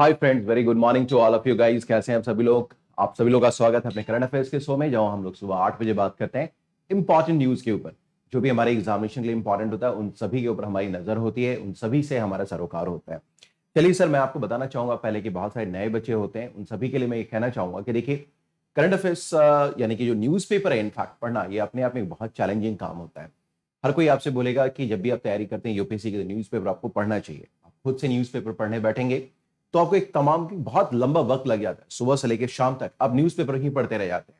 Hi friends very good morning to all of you guys कैसे हैं हम सभी लोग आप सभी लोग का स्वागत है अपने करंट अफेयर्स के शो में जहां हम लोग सुबह आठ बजे बात करते हैं इंपॉर्टेंट न्यूज के ऊपर जो भी हमारे एग्जामिनेशन के लिए इंपॉर्टेंट होता है उन सभी के ऊपर हमारी नजर होती है उन सभी से हमारा सरोकार होता है चलिए सर मैं आपको बताना चाहूंगा पहले के बहुत सारे नए बच्चे होते हैं उन सभी के लिए मैं ये कहना चाहूंगा कि देखिए करंट अफेयर्स यानी कि जो न्यूज़पेपर है इनफैक्ट पढ़ना ये अपने आप में बहुत चैलेंजिंग काम होता है हर कोई आपसे बोलेगा कि जब भी आप तैयारी करते हैं यूपीएससी के न्यूज़पेपर आपको पढ़ना चाहिए आप खुद से न्यूज़पेपर पढ़ने बैठेंगे तो आपको एक तमाम बहुत लंबा वक्त लग जाता है सुबह से लेकर शाम तक आप न्यूज पेपर ही पढ़ते रह जाते हैं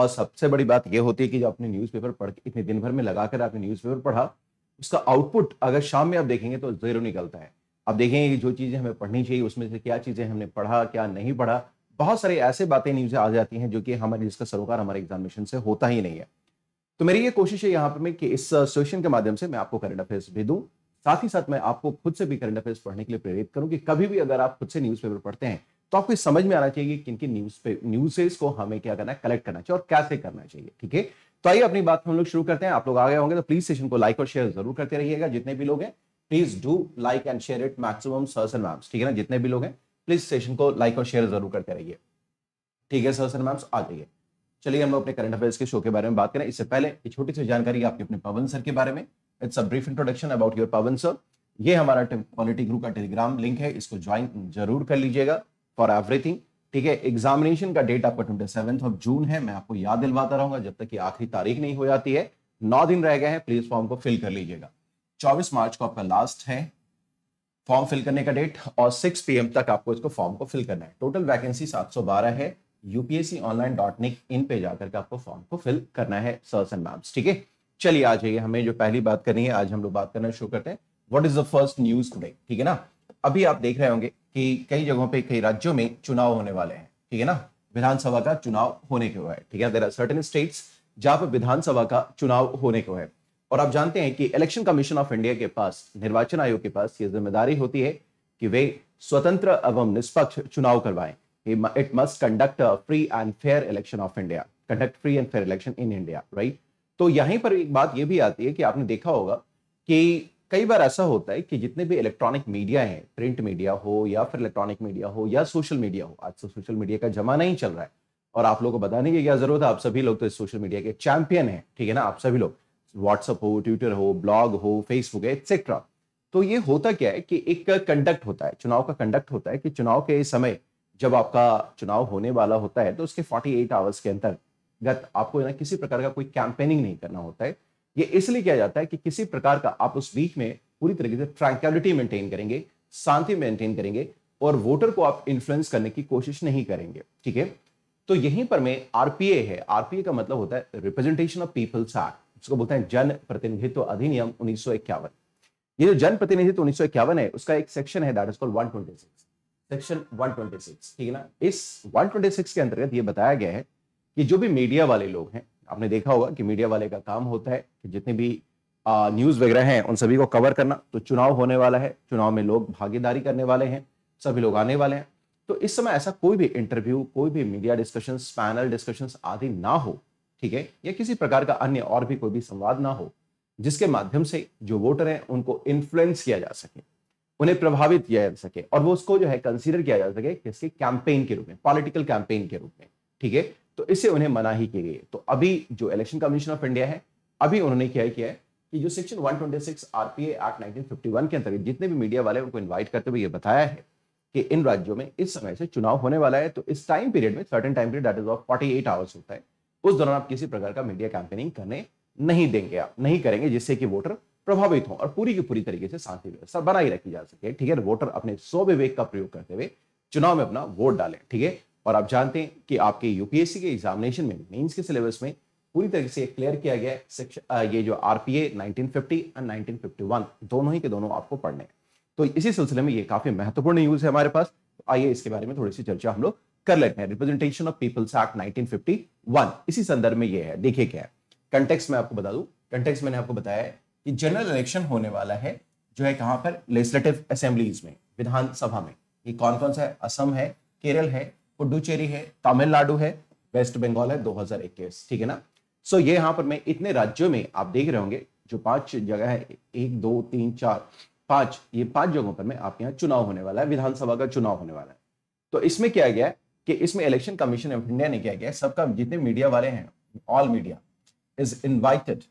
और सबसे बड़ी बात यह होती है कि जो आपने पेपर पढ़ इतने दिन भर में लगाकर आपने पेपर पढ़ा उसका आउटपुट अगर शाम में आप देखेंगे तो जीरो निकलता है आप देखेंगे कि जो चीज़ें हमें पढ़नी चाहिए उसमें से क्या चीज़ें हमने पढ़ा क्या नहीं पढ़ा बहुत सारे ऐसे बातें न्यूज आ जाती हैं जो कि हमारे जिसका सरोकार हमारे एग्जामिनेशन से होता ही नहीं है तो मेरी ये कोशिश है यहाँ पर मैं कि इस सोशन के माध्यम से मैं आपको करंट अफेयर्स भी दूँ साथ ही साथ मैं आपको खुद से भी करंट अफेयर्स पढ़ने के लिए प्रेरित करूं कि कभी भी अगर आप खुद से न्यूज़पेपर पढ़ते हैं तो आपको समझ में आना चाहिए किन किन न्यूज पे न्यूजेस को हमें क्या करना है कलेक्ट करना चाहिए और कैसे करना चाहिए ठीक है तो आइए अपनी बात हम लोग शुरू करते हैं आप लोग आ गए होंगे तो प्लीज सेशन को लाइक और शेयर जरूर करते रहिएगा जितने भी लोग हैं please do like and share it maximum sirs and ma'ams ठीक है ना जितने भी लोग हैं प्लीज सेशन को लाइक और शेयर जरूर करते रहिए ठीक है सर्स एंड मैम्स आ जाइए चलिए हम लोग अपने करंट अफेयर्स के शो के बारे में बात करें इससे पहले एक छोटी सी जानकारी आपके अपने पवन सर के बारे में it's a brief introduction about your Pawan sir ये हमारा क्वालिटी ग्रुप का टेलीग्राम लिंक है इसको ज्वाइन जरूर कर लीजिएगा फॉर एवरीथिंग ठीक है एग्जामिनेशन का डेट आपका ट्वेंटी सेवन ऑफ जून है मैं आपको याद दिलवाता रहूंगा जब तक कि आखिरी तारीख नहीं हो जाती है नौ दिन रह गए हैं प्लीज फॉर्म को फिल कर लीजिएगा चौबीस मार्च को आपका लास्ट है फॉर्म फिल करने का डेट और 6 पीएम तक आपको इसको फॉर्म को फिल करना है टोटल वैकेंसी 712 है UPSC online dot nic in पे जाकर के आपको फॉर्म को फिल करना है सर्स एंड मैम्स ठीक है चलिए आ जाइए हमें जो पहली बात करनी है आज हम लोग बात करना शुरू करते हैं what is the first news today ठीक है ना अभी आप देख रहे होंगे कि कई जगहों पे कई राज्यों में चुनाव होने वाले हैं ठीक है ना विधानसभा का चुनाव होने के है ठीक है देर आर सर्टन स्टेट्स जहां पर विधानसभा का चुनाव होने को है और आप जानते हैं कि इलेक्शन कमीशन ऑफ इंडिया के पास निर्वाचन आयोग के पास ये जिम्मेदारी होती है कि वे स्वतंत्र एवं निष्पक्ष चुनाव करवाएं it must conduct free and fair election of India conduct free and fair election in India right तो यहीं पर एक बात यह भी आती है कि आपने देखा होगा कि कई बार ऐसा होता है कि जितने भी इलेक्ट्रॉनिक मीडिया है प्रिंट मीडिया हो या फिर इलेक्ट्रॉनिक मीडिया हो या सोशल मीडिया हो आज तो सोशल मीडिया का जमाना ही चल रहा है और आप लोगों को बताने की क्या जरूरत है आप सभी लोग तो इस सोशल मीडिया के चैंपियन है ठीक है ना आप सभी लोग व्हाट्सअप हो ट्विटर हो ब्लॉग हो फेसबुक है एक्सेट्रा तो ये होता क्या है कि एक कंडक्ट होता है चुनाव का कंडक्ट होता है कि चुनाव के समय जब आपका चुनाव होने वाला होता है तो उसके 48 आवर्स के अंदर गत आपको ना किसी प्रकार का कोई कैंपेनिंग नहीं करना होता है ये इसलिए किया जाता है कि किसी प्रकार का आप उस वीक में पूरी तरीके से ट्रैंक्लिटी मेंटेन करेंगे शांति मेंटेन करेंगे और वोटर को आप इन्फ्लुएंस करने की कोशिश नहीं करेंगे ठीक है तो यहीं पर में आरपीए है आरपीए का मतलब होता है रिप्रेजेंटेशन ऑफ पीपल्स एक्ट उसको बोलते हैं जन प्रतिनिधित्व अधिनियम उन्नीस ये जो जन प्रतिनिधित्व उन्नीस है उसका एक सेक्शन है दैट इज कॉल्ड 126 सेक्शन 126 ठीक है ना इस 126 के अंतर्गत ये बताया गया है कि जो भी मीडिया वाले लोग हैं आपने देखा होगा कि मीडिया वाले का काम होता है कि जितने भी न्यूज़ वगैरह हैं उन सभी को कवर करना तो चुनाव होने वाला है चुनाव में लोग भागीदारी करने वाले हैं सभी लोग आने वाले हैं तो इस समय ऐसा कोई भी इंटरव्यू कोई भी मीडिया डिस्कशन पैनल डिस्कशन आदि ना हो ठीक है या किसी प्रकार का अन्य और भी कोई भी संवाद ना हो जिसके माध्यम से जो वोटर हैं उनको इन्फ्लुएंस किया जा सके उन्हें प्रभावित किया जा सके और वो उसको जो है कंसीडर किया जा सके किसके कैंपेन के रूप में पॉलिटिकल कैंपेन के रूप में ठीक है तो इसे उन्हें मना ही की गई तो अभी जो इलेक्शन कमीशन ऑफ इंडिया है अभी उन्होंने क्या किया है कि जो सेक्शन 126 आरपीए एक्ट 1951 के अंतर्गत जितने भी मीडिया वाले उनको इनवाइट करते हुए ये बताया है कि इन राज्यों में इस समय से चुनाव होने वाला है तो इस टाइम पीरियड में certain time period that is of 48 hours होता है उस दौरान आप किसी प्रकार का मीडिया कैंपेनिंग करने नहीं देंगे आप नहीं करेंगे जिससे कि वोटर प्रभावित हों और पूरी की पूरी तरीके से शांति व्यवस्था बनाई रखी जा सके ठीक है वोटर अपने सौ विवेक का प्रयोग करते हुए चुनाव में अपना वोट डालें ठीक है और आप जानते हैं कि आपके यूपीएससी के एग्जामिनेशन में मेंस के सिलेबस में पूरी तरीके से क्लियर किया गया है ये जो आर पी एंड नाइनटीन दोनों ही के दोनों आपको पढ़ने हैं तो इसी सिलसिले में ये काफी महत्वपूर्ण न्यूज है हमारे पास तो आइए इसके बारे में थोड़ी सी चर्चा हम लोग कर लेते हैं representation of people's act nineteen इसी संदर्भ में ये है देखिए क्या है कंटेक्स में आपको बता दू कंटेक्स मैंने आपको बताया है कि जनरल इलेक्शन होने वाला है जो है कहां पर लेजिस्लेटिव असेंबलीज में विधानसभा में ये कौन कौन सा है असम है केरल है पुडुचेरी है तमिलनाडु है वेस्ट बंगाल है 2021 ठीक है ना सो ये यहाँ पर मैं इतने राज्यों में आप देख रहे होंगे जो पांच जगह है एक दो तीन चार पांच ये पांच जगहों पर मैं आपके यहाँ चुनाव होने वाला है विधानसभा का चुनाव होने वाला है तो इसमें क्या गया कि इसमें इलेक्शन कमीशन ऑफ इंडिया ने क्या किया सबका जितने मीडिया वाले हैं all media is invited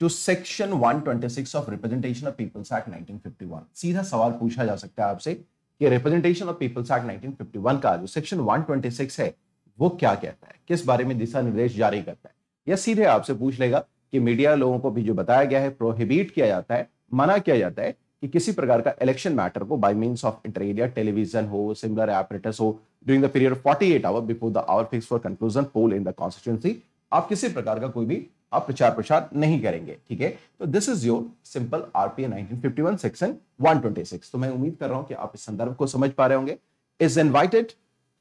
to section 126 of representation of people's act 1951 सीधा सवाल पूछा जा सकता है आपसे कि रिप्रेजेंटेशन ऑफ पीपल्स एक्ट 1951 का जो सेक्शन 126 है वो क्या कहता है किस बारे में दिशा निर्देश जारी करता है यह सीधे आपसे पूछ लेगा कि मीडिया लोगों को भी जो बताया गया है प्रोहिबिट किया जाता है मना किया जाता है कि किसी प्रकार का इलेक्शन मैटर को by mean of intermedia television हो सिमिलर एपरेटस हो during the period 48 hour before the hour fix for conclusion poll in the constituency आप किसी प्रकार का कोई भी आप प्रचार प्रसार नहीं करेंगे ठीक है तो this is your simple RPA 1951 section 126 तो मैं उम्मीद कर रहा हूं कि आप इस संदर्भ को समझ पा रहे होंगे is invited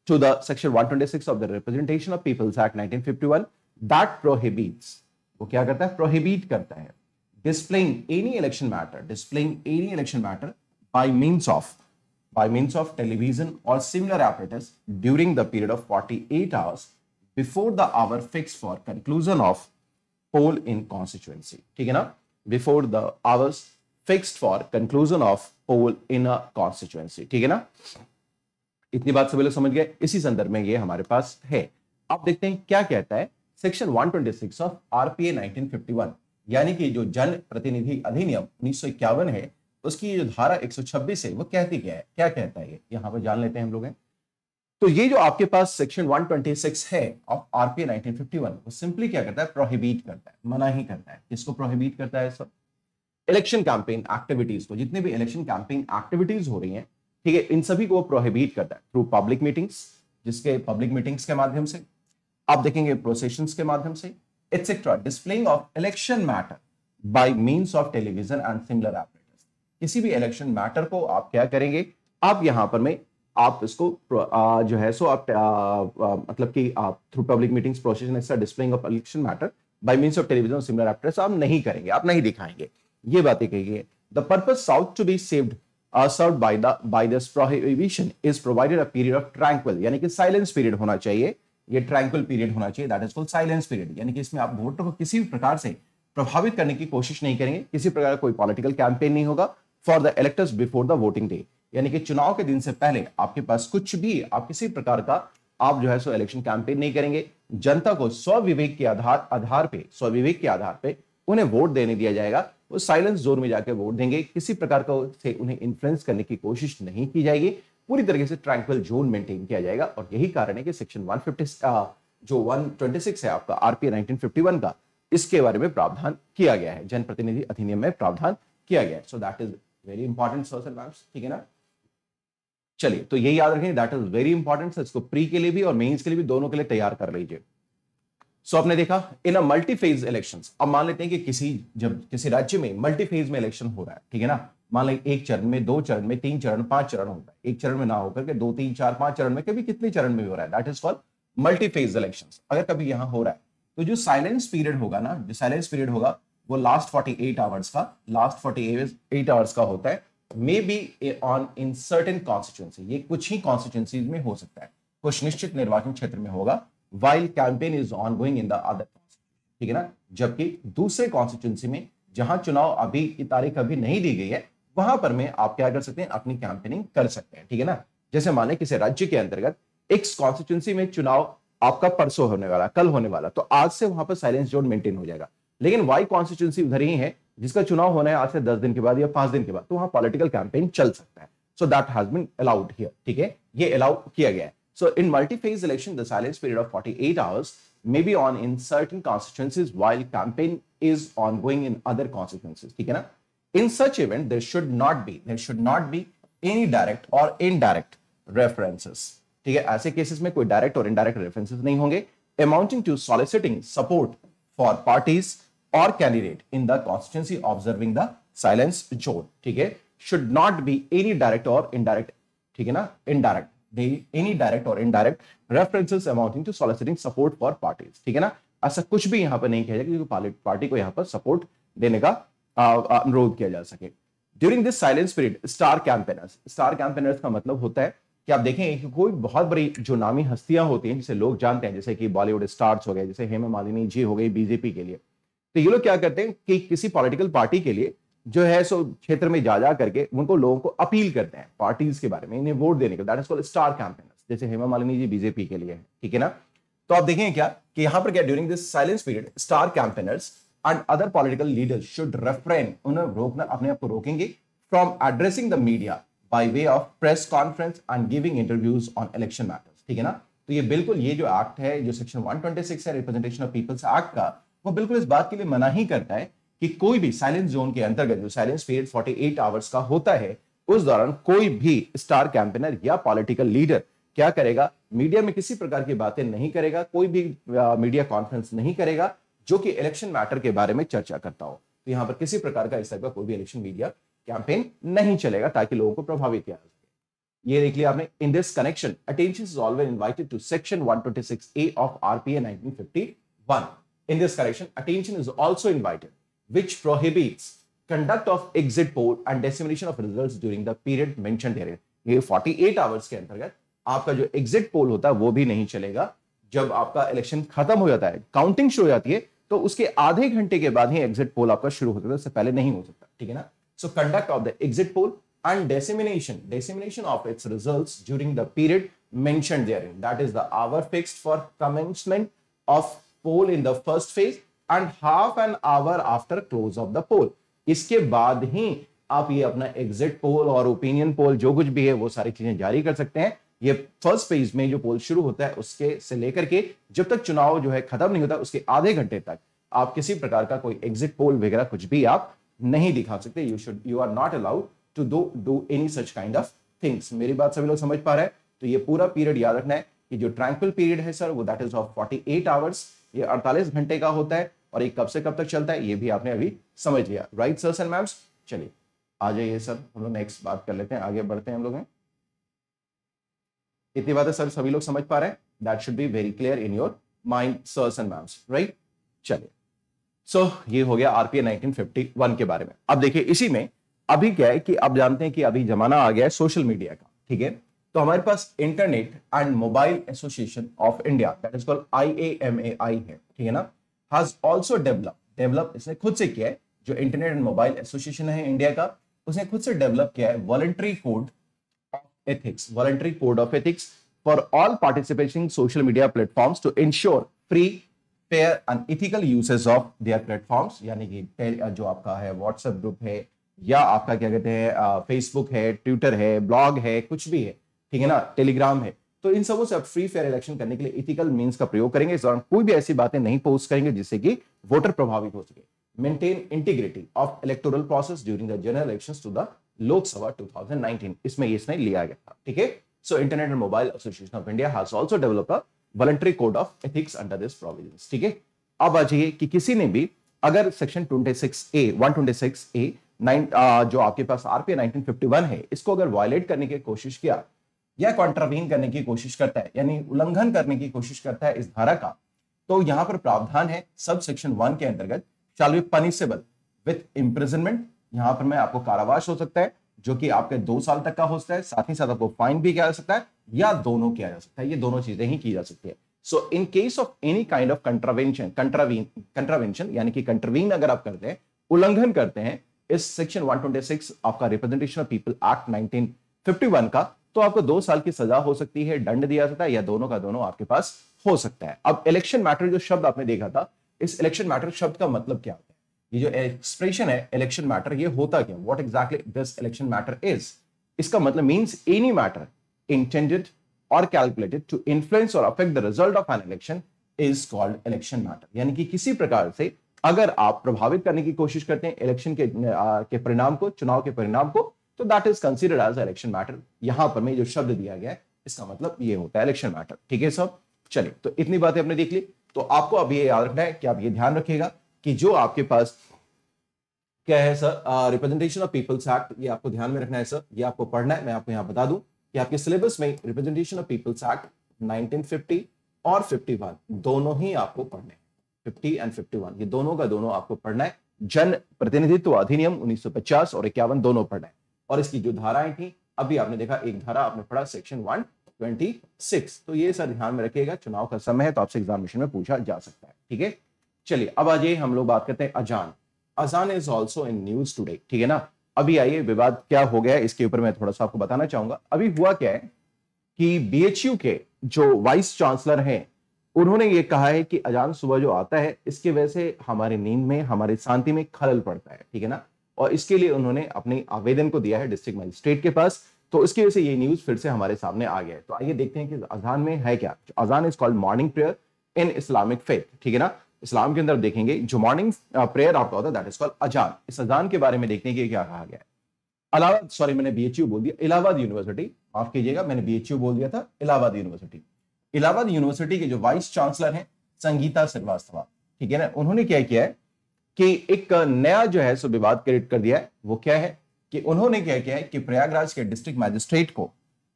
to the section 126 of the representation of people's act 1951 that prohibits वो क्या करता है प्रोहिबिट करता है displaying any election matter displaying any election matter by means of by means of television और similar apparatus during the period of 48 hours before the hour fixed for conclusion of poll in constituency. ठीक है ना? Before the hours fixed for conclusion of poll in a constituency. ठीक है ना? इतनी बात सभी लोग समझ गए इसी संदर्भ में ये हमारे पास है अब देखते हैं क्या कहता है सेक्शन 126 ऑफ आरपीए 1951 यानी कि जो जन प्रतिनिधि अधिनियम उन्नीस है उसकी जो धारा 126 है वो कहती क्या है क्या कहता है ये यहां पर जान लेते हैं हम लोग हैं तो ये जो आपके पास सेक्शन 126 है ऑफ आरपीए 1951 वो सिंपली क्या करता है प्रोहिबिट करता है मना ही करता है किसको प्रोहिबिट करता है सर इलेक्शन कैंपेन एक्टिविटीज को जितने भी इलेक्शन कैंपेन एक्टिविटीज हो रही हैं ठीक है इन सभी को प्रोहिबिट करता है थ्रू पब्लिक मीटिंग्स जिसके पब्लिक मीटिंग्स के माध्यम से आप देखेंगे प्रोसेशन के माध्यम से etcetera displaying of election matter by means of television and similar apparatus किसी भी इलेक्शन मैटर को आप क्या करेंगे आप यहां पर में आप इसको जो है सो आप मतलब कि आप through public meetings procession extra displaying of election matter by means of television similar apparatus आप नहीं करेंगे आप नहीं दिखाएंगे ये बातें कही गई the purpose sought to be saved served by the by this prohibition is provided a period of tranquil यानी कि साइलेंस पीरियड होना चाहिए ये ट्रैंक्विल पीरियड होना चाहिए that is called silence period यानी कि इसमें आप वोटर को किसी भी प्रकार से प्रभावित करने की कोशिश नहीं करेंगे किसी प्रकार का कोई पॉलिटिकल कैंपेन नहीं होगा for the electors before the voting day यानी कि चुनाव के दिन से पहले आपके पास कुछ भी आप किसी प्रकार का आप जो है सो इलेक्शन कैंपेन नहीं करेंगे जनता को स्वविवेक के आधार आधार पे स्वविवेक के आधार पे उन्हें वोट देने दिया जाएगा वो साइलेंस जोन में जाकर वोट देंगे किसी प्रकार का से उन्हें इन्फ्लुएंस करने की कोशिश नहीं की जाएगी पूरी तरीके से ट्रैंक्वल जोन मेंटेन किया जाएगा और यही कारण है कि सेक्शन 150 जो 126 है आपका आरपी 1951 का इसके बारे में प्रावधान किया गया है जनप्रतिनिधि अधिनियम में प्रावधान किया गया है so that is very important social ठीक है ना चलिए तो यही याद रखें दैट इज वेरी इंपॉर्टेंट इसको प्री के लिए भी और मेन्स के लिए भी दोनों के लिए तैयार कर लीजिए सो so, आपने देखा in a multi phase election अब मान लेते हैं कि किसी जब किसी राज्य में मल्टी फेज में इलेक्शन हो रहा है ठीक है ना मान लें एक चरण में दो चरण में तीन चरण पांच चरण होता है एक चरण में ना होकर के दो तीन चार पांच चरण में कभी कितने चरण में हो रहा है that is for multi phase election अगर कभी यहां हो रहा है तो जो साइलेंस पीरियड होगा ना जो साइलेंस पीरियड होगा वो लास्ट फोर्टी एट आवर्स का लास्ट फोर्टी एट आवर्स का होता है may be on in certain constituency ये कुछ ही कॉन्स्टिट्यूंसीज में हो सकता है कुछ निश्चित निर्वाचन क्षेत्र में होगा while campaign is on going in the other ठीक है ना जबकि दूसरे कॉन्स्टिट्यूंसी में जहां चुनाव अभी की तारीख अभी नहीं दी गई है वहां पर मैं आप क्या कर सकते हैं अपनी कैंपेनिंग कर सकते हैं ठीक है ना जैसे माने किसी राज्य के अंतर्गत एक कॉन्स्टिट्यूंसी में चुनाव आपका परसों होने वाला कल होने वाला तो आज से वहां पर साइलेंस जोन मेंटेन हो जाएगा लेकिन वाई कॉन्स्टिट्यूंसी उधर ही है जिसका चुनाव होना है आज से दस दिन के बाद या पांच दिन के बाद तो वहां पॉलिटिकल कैंपेन चल सकता है so that has been allowed here ठीक है ये अलाउ किया गया है so in multi phase election the silence period of 48 hours may be on in certain constituencies while campaign is on going in other constituencies ठीक है ना in such event there should not be there should not be any direct or indirect references ठीक है ऐसे cases में कोई direct or indirect references नहीं होंगे amounting to soliciting support for parties or candidate in the constituency observing the silence zone ठीक है should not be any direct or indirect ठीक है ना indirect they any direct or indirect references amounting to soliciting support for parties ठीक है ना ऐसा कुछ भी यहाँ पर नहीं किया जाएगा क्योंकि पार्टी को यहाँ पर सपोर्ट देने का अनुरोध किया जा सके during this silence period star campaigners star campaigners का मतलब होता है कि आप देखें कि कोई बहुत बड़ी जो नामी हस्तियां होती हैं जिसे लोग जानते हैं जैसे कि बॉलीवुड स्टार्स हो गए जैसे हेमा मालिनी जी हो गई बीजेपी के लिए तो ये लोग क्या करते हैं कि किसी पॉलिटिकल पार्टी के लिए जो है सो क्षेत्र में जा जा करके उनको लोगों को अपील करते हैं पार्टीज के बारे में इन्हें वोट देने के that is called star campaigners जैसे हेमा मालिनी जी बीजेपी के लिए है ठीक है ना तो आप देखें क्या कि यहां पर क्या during this silence period star campaigners and other political leaders should refrain उन्हें रोकना अपने आप को रोकेंगे from addressing the media by way of press conference and giving interviews on election matters ठीक है ना तो ये बिल्कुल ये जो एक्ट है जो सेक्शन 126 है रिप्रेजेंटेशन ऑफ पीपल्स एक्ट का वो बिल्कुल इस बात के लिए मना ही करता है कि कोई भी साइलेंस जोन के अंतर्गत जो साइलेंस पीरियड 48 आवर्स का होता है उस दौरान कोई भी स्टार कैंपेनर या पॉलिटिकल लीडर क्या करेगा मीडिया में किसी प्रकार की बातें नहीं करेगा कोई भी आ, मीडिया कॉन्फ्रेंस नहीं करेगा जो कि इलेक्शन मैटर के बारे में चर्चा करता हो तो यहां पर किसी प्रकार का इस तरह का कोई भी इलेक्शन मीडिया कैंपेन नहीं चलेगा ताकि लोगों को प्रभावित किया जाए ये देख लिया आपने in this connection attention is always invited to section one twenty six A of RPA nineteen fifty one in this correction, attention is also invited, which prohibits conduct of exit poll and dissemination of results during the period mentioned therein. ye 48 hours ke antargat aapka jo exit poll hota hai wo bhi nahi chalega jab aapka election khatam ho jata hai counting shuru ho jati hai to uske aadhe ghante ke baad hi exit poll aapka shuru hota hai usse pehle nahi ho sakta theek hai na so conduct of the exit poll and dissemination dissemination of its results during the period mentioned therein that is the hour fixed for commencement of poll in the first phase and half an hour after close of the poll इसके बाद ही आप ये अपना exit poll और opinion poll जो कुछ भी है वो सारी चीजें जारी कर सकते हैं ये फर्स्ट फेज में जो पोल शुरू होता है उसके से लेकर के जब तक चुनाव जो है खत्म नहीं होता उसके आधे घंटे तक आप किसी प्रकार का कोई एग्जिट पोल वगैरह कुछ भी आप नहीं दिखा सकते you should you are not allowed to do do any such kind of things मेरी बात सभी लोग समझ पा रहे हैं तो ये पूरा पीरियड याद रखना है कि जो ट्रैंक्विल पीरियड है सर वो दैट इज ऑफ 48 आवर्स ये अड़तालीस घंटे का होता है और ये कब से कब तक चलता है ये भी आपने अभी समझ लिया राइट सर्स एंड मैम्स चलिए आ जाइए सर हम लोग नेक्स्ट बात कर लेते हैं आगे बढ़ते हैं हम लोग इतनी बात है सर सभी लोग समझ पा रहे हैं that should be very clear in your mind sirs and ma'ams right चलिए सो so, ये हो गया आरपीए 1951 के बारे में अब देखिए इसी में अभी क्या है कि आप जानते हैं कि अभी जमाना आ गया है सोशल मीडिया का ठीक है तो हमारे पास internet and mobile association of India that is called IAMAI है ठीक है ना हैज आल्सो डेवलप डेवलप इसने खुद से किया है जो इंटरनेट एंड मोबाइल एसोसिएशन है इंडिया का उसने खुद से डेवलप किया है voluntary code of ethics voluntary code of ethics for all participating social media platforms to ensure free fair and ethical usage of their platforms यानी कि जो आपका है व्हाट्सएप ग्रुप है या आपका क्या कहते हैं फेसबुक है ट्विटर है ब्लॉग है कुछ भी है ठीक है ना टेलीग्राम है तो इन सबों से आप फ्री फेयर इलेक्शन करने के लिए इथिकल मीन्स का प्रयोग करेंगे इस दौरान कोई भी ऐसी बातें नहीं पोस्ट करेंगे जिससे कि वोटर प्रभावित हो सके maintain integrity of electoral process during the general election to the Lok Sabha 2019 इसमें ये इसमें लिया गया था ठीक है so internet and mobile association of India has also develop a voluntary code of ethics under this provisions ठीक है अब आ जाइए कि किसी ने भी अगर सेक्शन 26 ए 126 ए 9 जो आपके पास आरपीए 1951 है इसको अगर वायलेट करने की कोशिश किया या कॉन्ट्रावीन करने की कोशिश करता है यानी उल्लंघन करने की कोशिश करता है इस धारा का तो यहाँ पर प्रावधान है सब सेक्शन वन के अंतर्गत shall be punishable with imprisonment यहां पर मैं आपको कारावास हो सकता है जो कि आपके दो साल तक का हो सकता है साथ ही साथ आपको फाइन भी किया जा सकता है या दोनों किया जा सकता है ये दोनों चीजें ही की जा सकती है so in case of any kind of contravention contravene contravention यानी कि कंट्रावीन अगर आप करते हैं उल्लंघन करते हैं इस सेक्शन 126 आपका रिप्रेजेंटेशन ऑफ पीपल एक्ट 1951 का तो आपको दो साल की सजा हो सकती है दंड दिया जाता है या दोनों का दोनों आपके पास हो सकता है अब इलेक्शन मैटर जो शब्द आपने देखा था इस इलेक्शन मैटर शब्द का मतलब क्या होता है ये जो एक्सप्रेशन है इलेक्शन मैटर ये होता क्या what exactly this election matter is इसका मतलब means any matter intended or calculated to influence or affect the result of an election is called election matter यानी कि किसी प्रकार से अगर आप प्रभावित करने की कोशिश करते हैं इलेक्शन के, आ, के परिणाम को चुनाव के परिणाम को तो that is considered as election matter यहां पर मैं जो शब्द दिया गया है इसका मतलब ये होता है इलेक्शन मैटर ठीक है सब चलिए तो इतनी बातें आपने देख ली तो आपको अब ये याद रखना है कि आप ये ध्यान रखिएगा कि जो आपके पास क्या है sir representation of people's act ये आपको ध्यान में रखना है सर ये आपको पढ़ना है मैं आपको यहाँ बता दूं कि आपके सिलेबस में रिप्रेजेंटेशन ऑफ पीपल्स एक्ट 1950 और 51 दोनों ही आपको पढ़ने फिफ्टी एंड फिफ्टी ये दोनों का दोनों आपको पढ़ना है जन प्रतिनिधित्व अधिनियम उन्नीस और इक्यावन दोनों पढ़ना है और इसकी जो धाराएं थी अभी आपने देखा एक धारा आपने पढ़ा सेक्शन वन ट्वेंटी सिक्स तो ये सर ध्यान में रखिएगा चुनाव का समय है तो आपसे एग्जामिनेशन में पूछा जा सकता है ठीक है चलिए अब आज हम लोग बात करते हैं अजान अजान is also in news today ठीक है ना अभी आइए विवाद क्या हो गया इसके ऊपर मैं थोड़ा सा आपको बताना चाहूंगा अभी हुआ क्या है कि बी के जो वाइस चांसलर हैं उन्होंने ये कहा है कि अजान सुबह जो आता है इसके वजह से हमारी नींद में हमारी शांति में खलल पड़ता है ठीक है ना और इसके लिए उन्होंने अपने आवेदन को दिया है डिस्ट्रिक्ट मजिस्ट्रेट के पास तो इसकी वजह से ये न्यूज फिर से हमारे सामने आ गया है तो आइए देखते हैं कि अजान में है क्या अजान is called morning prayer in Islamic faith ठीक है ना इस्लाम के अंदर देखेंगे जो मॉर्निंग प्रेयर आपका होता है दैट इज कॉल्ड अजान इस अजान के बारे में देखने के क्या कहा गया है अलाहाबाद सॉरी मैंने बीएचयू बोल दिया इलाहाबाद यूनिवर्सिटी माफ कीजिएगा मैंने बीएचयू बोल दिया था इलाहाबाद यूनिवर्सिटी इलाहाबाद यूनिवर्सिटी के जो वाइस चांसलर हैं संगीता श्रीवास्तवा ठीक है ना उन्होंने क्या किया है कि एक नया जो है सो विवाद क्रिएट कर दिया है वो क्या है कि उन्होंने क्या किया है कि प्रयागराज के डिस्ट्रिक्ट मैजिस्ट्रेट को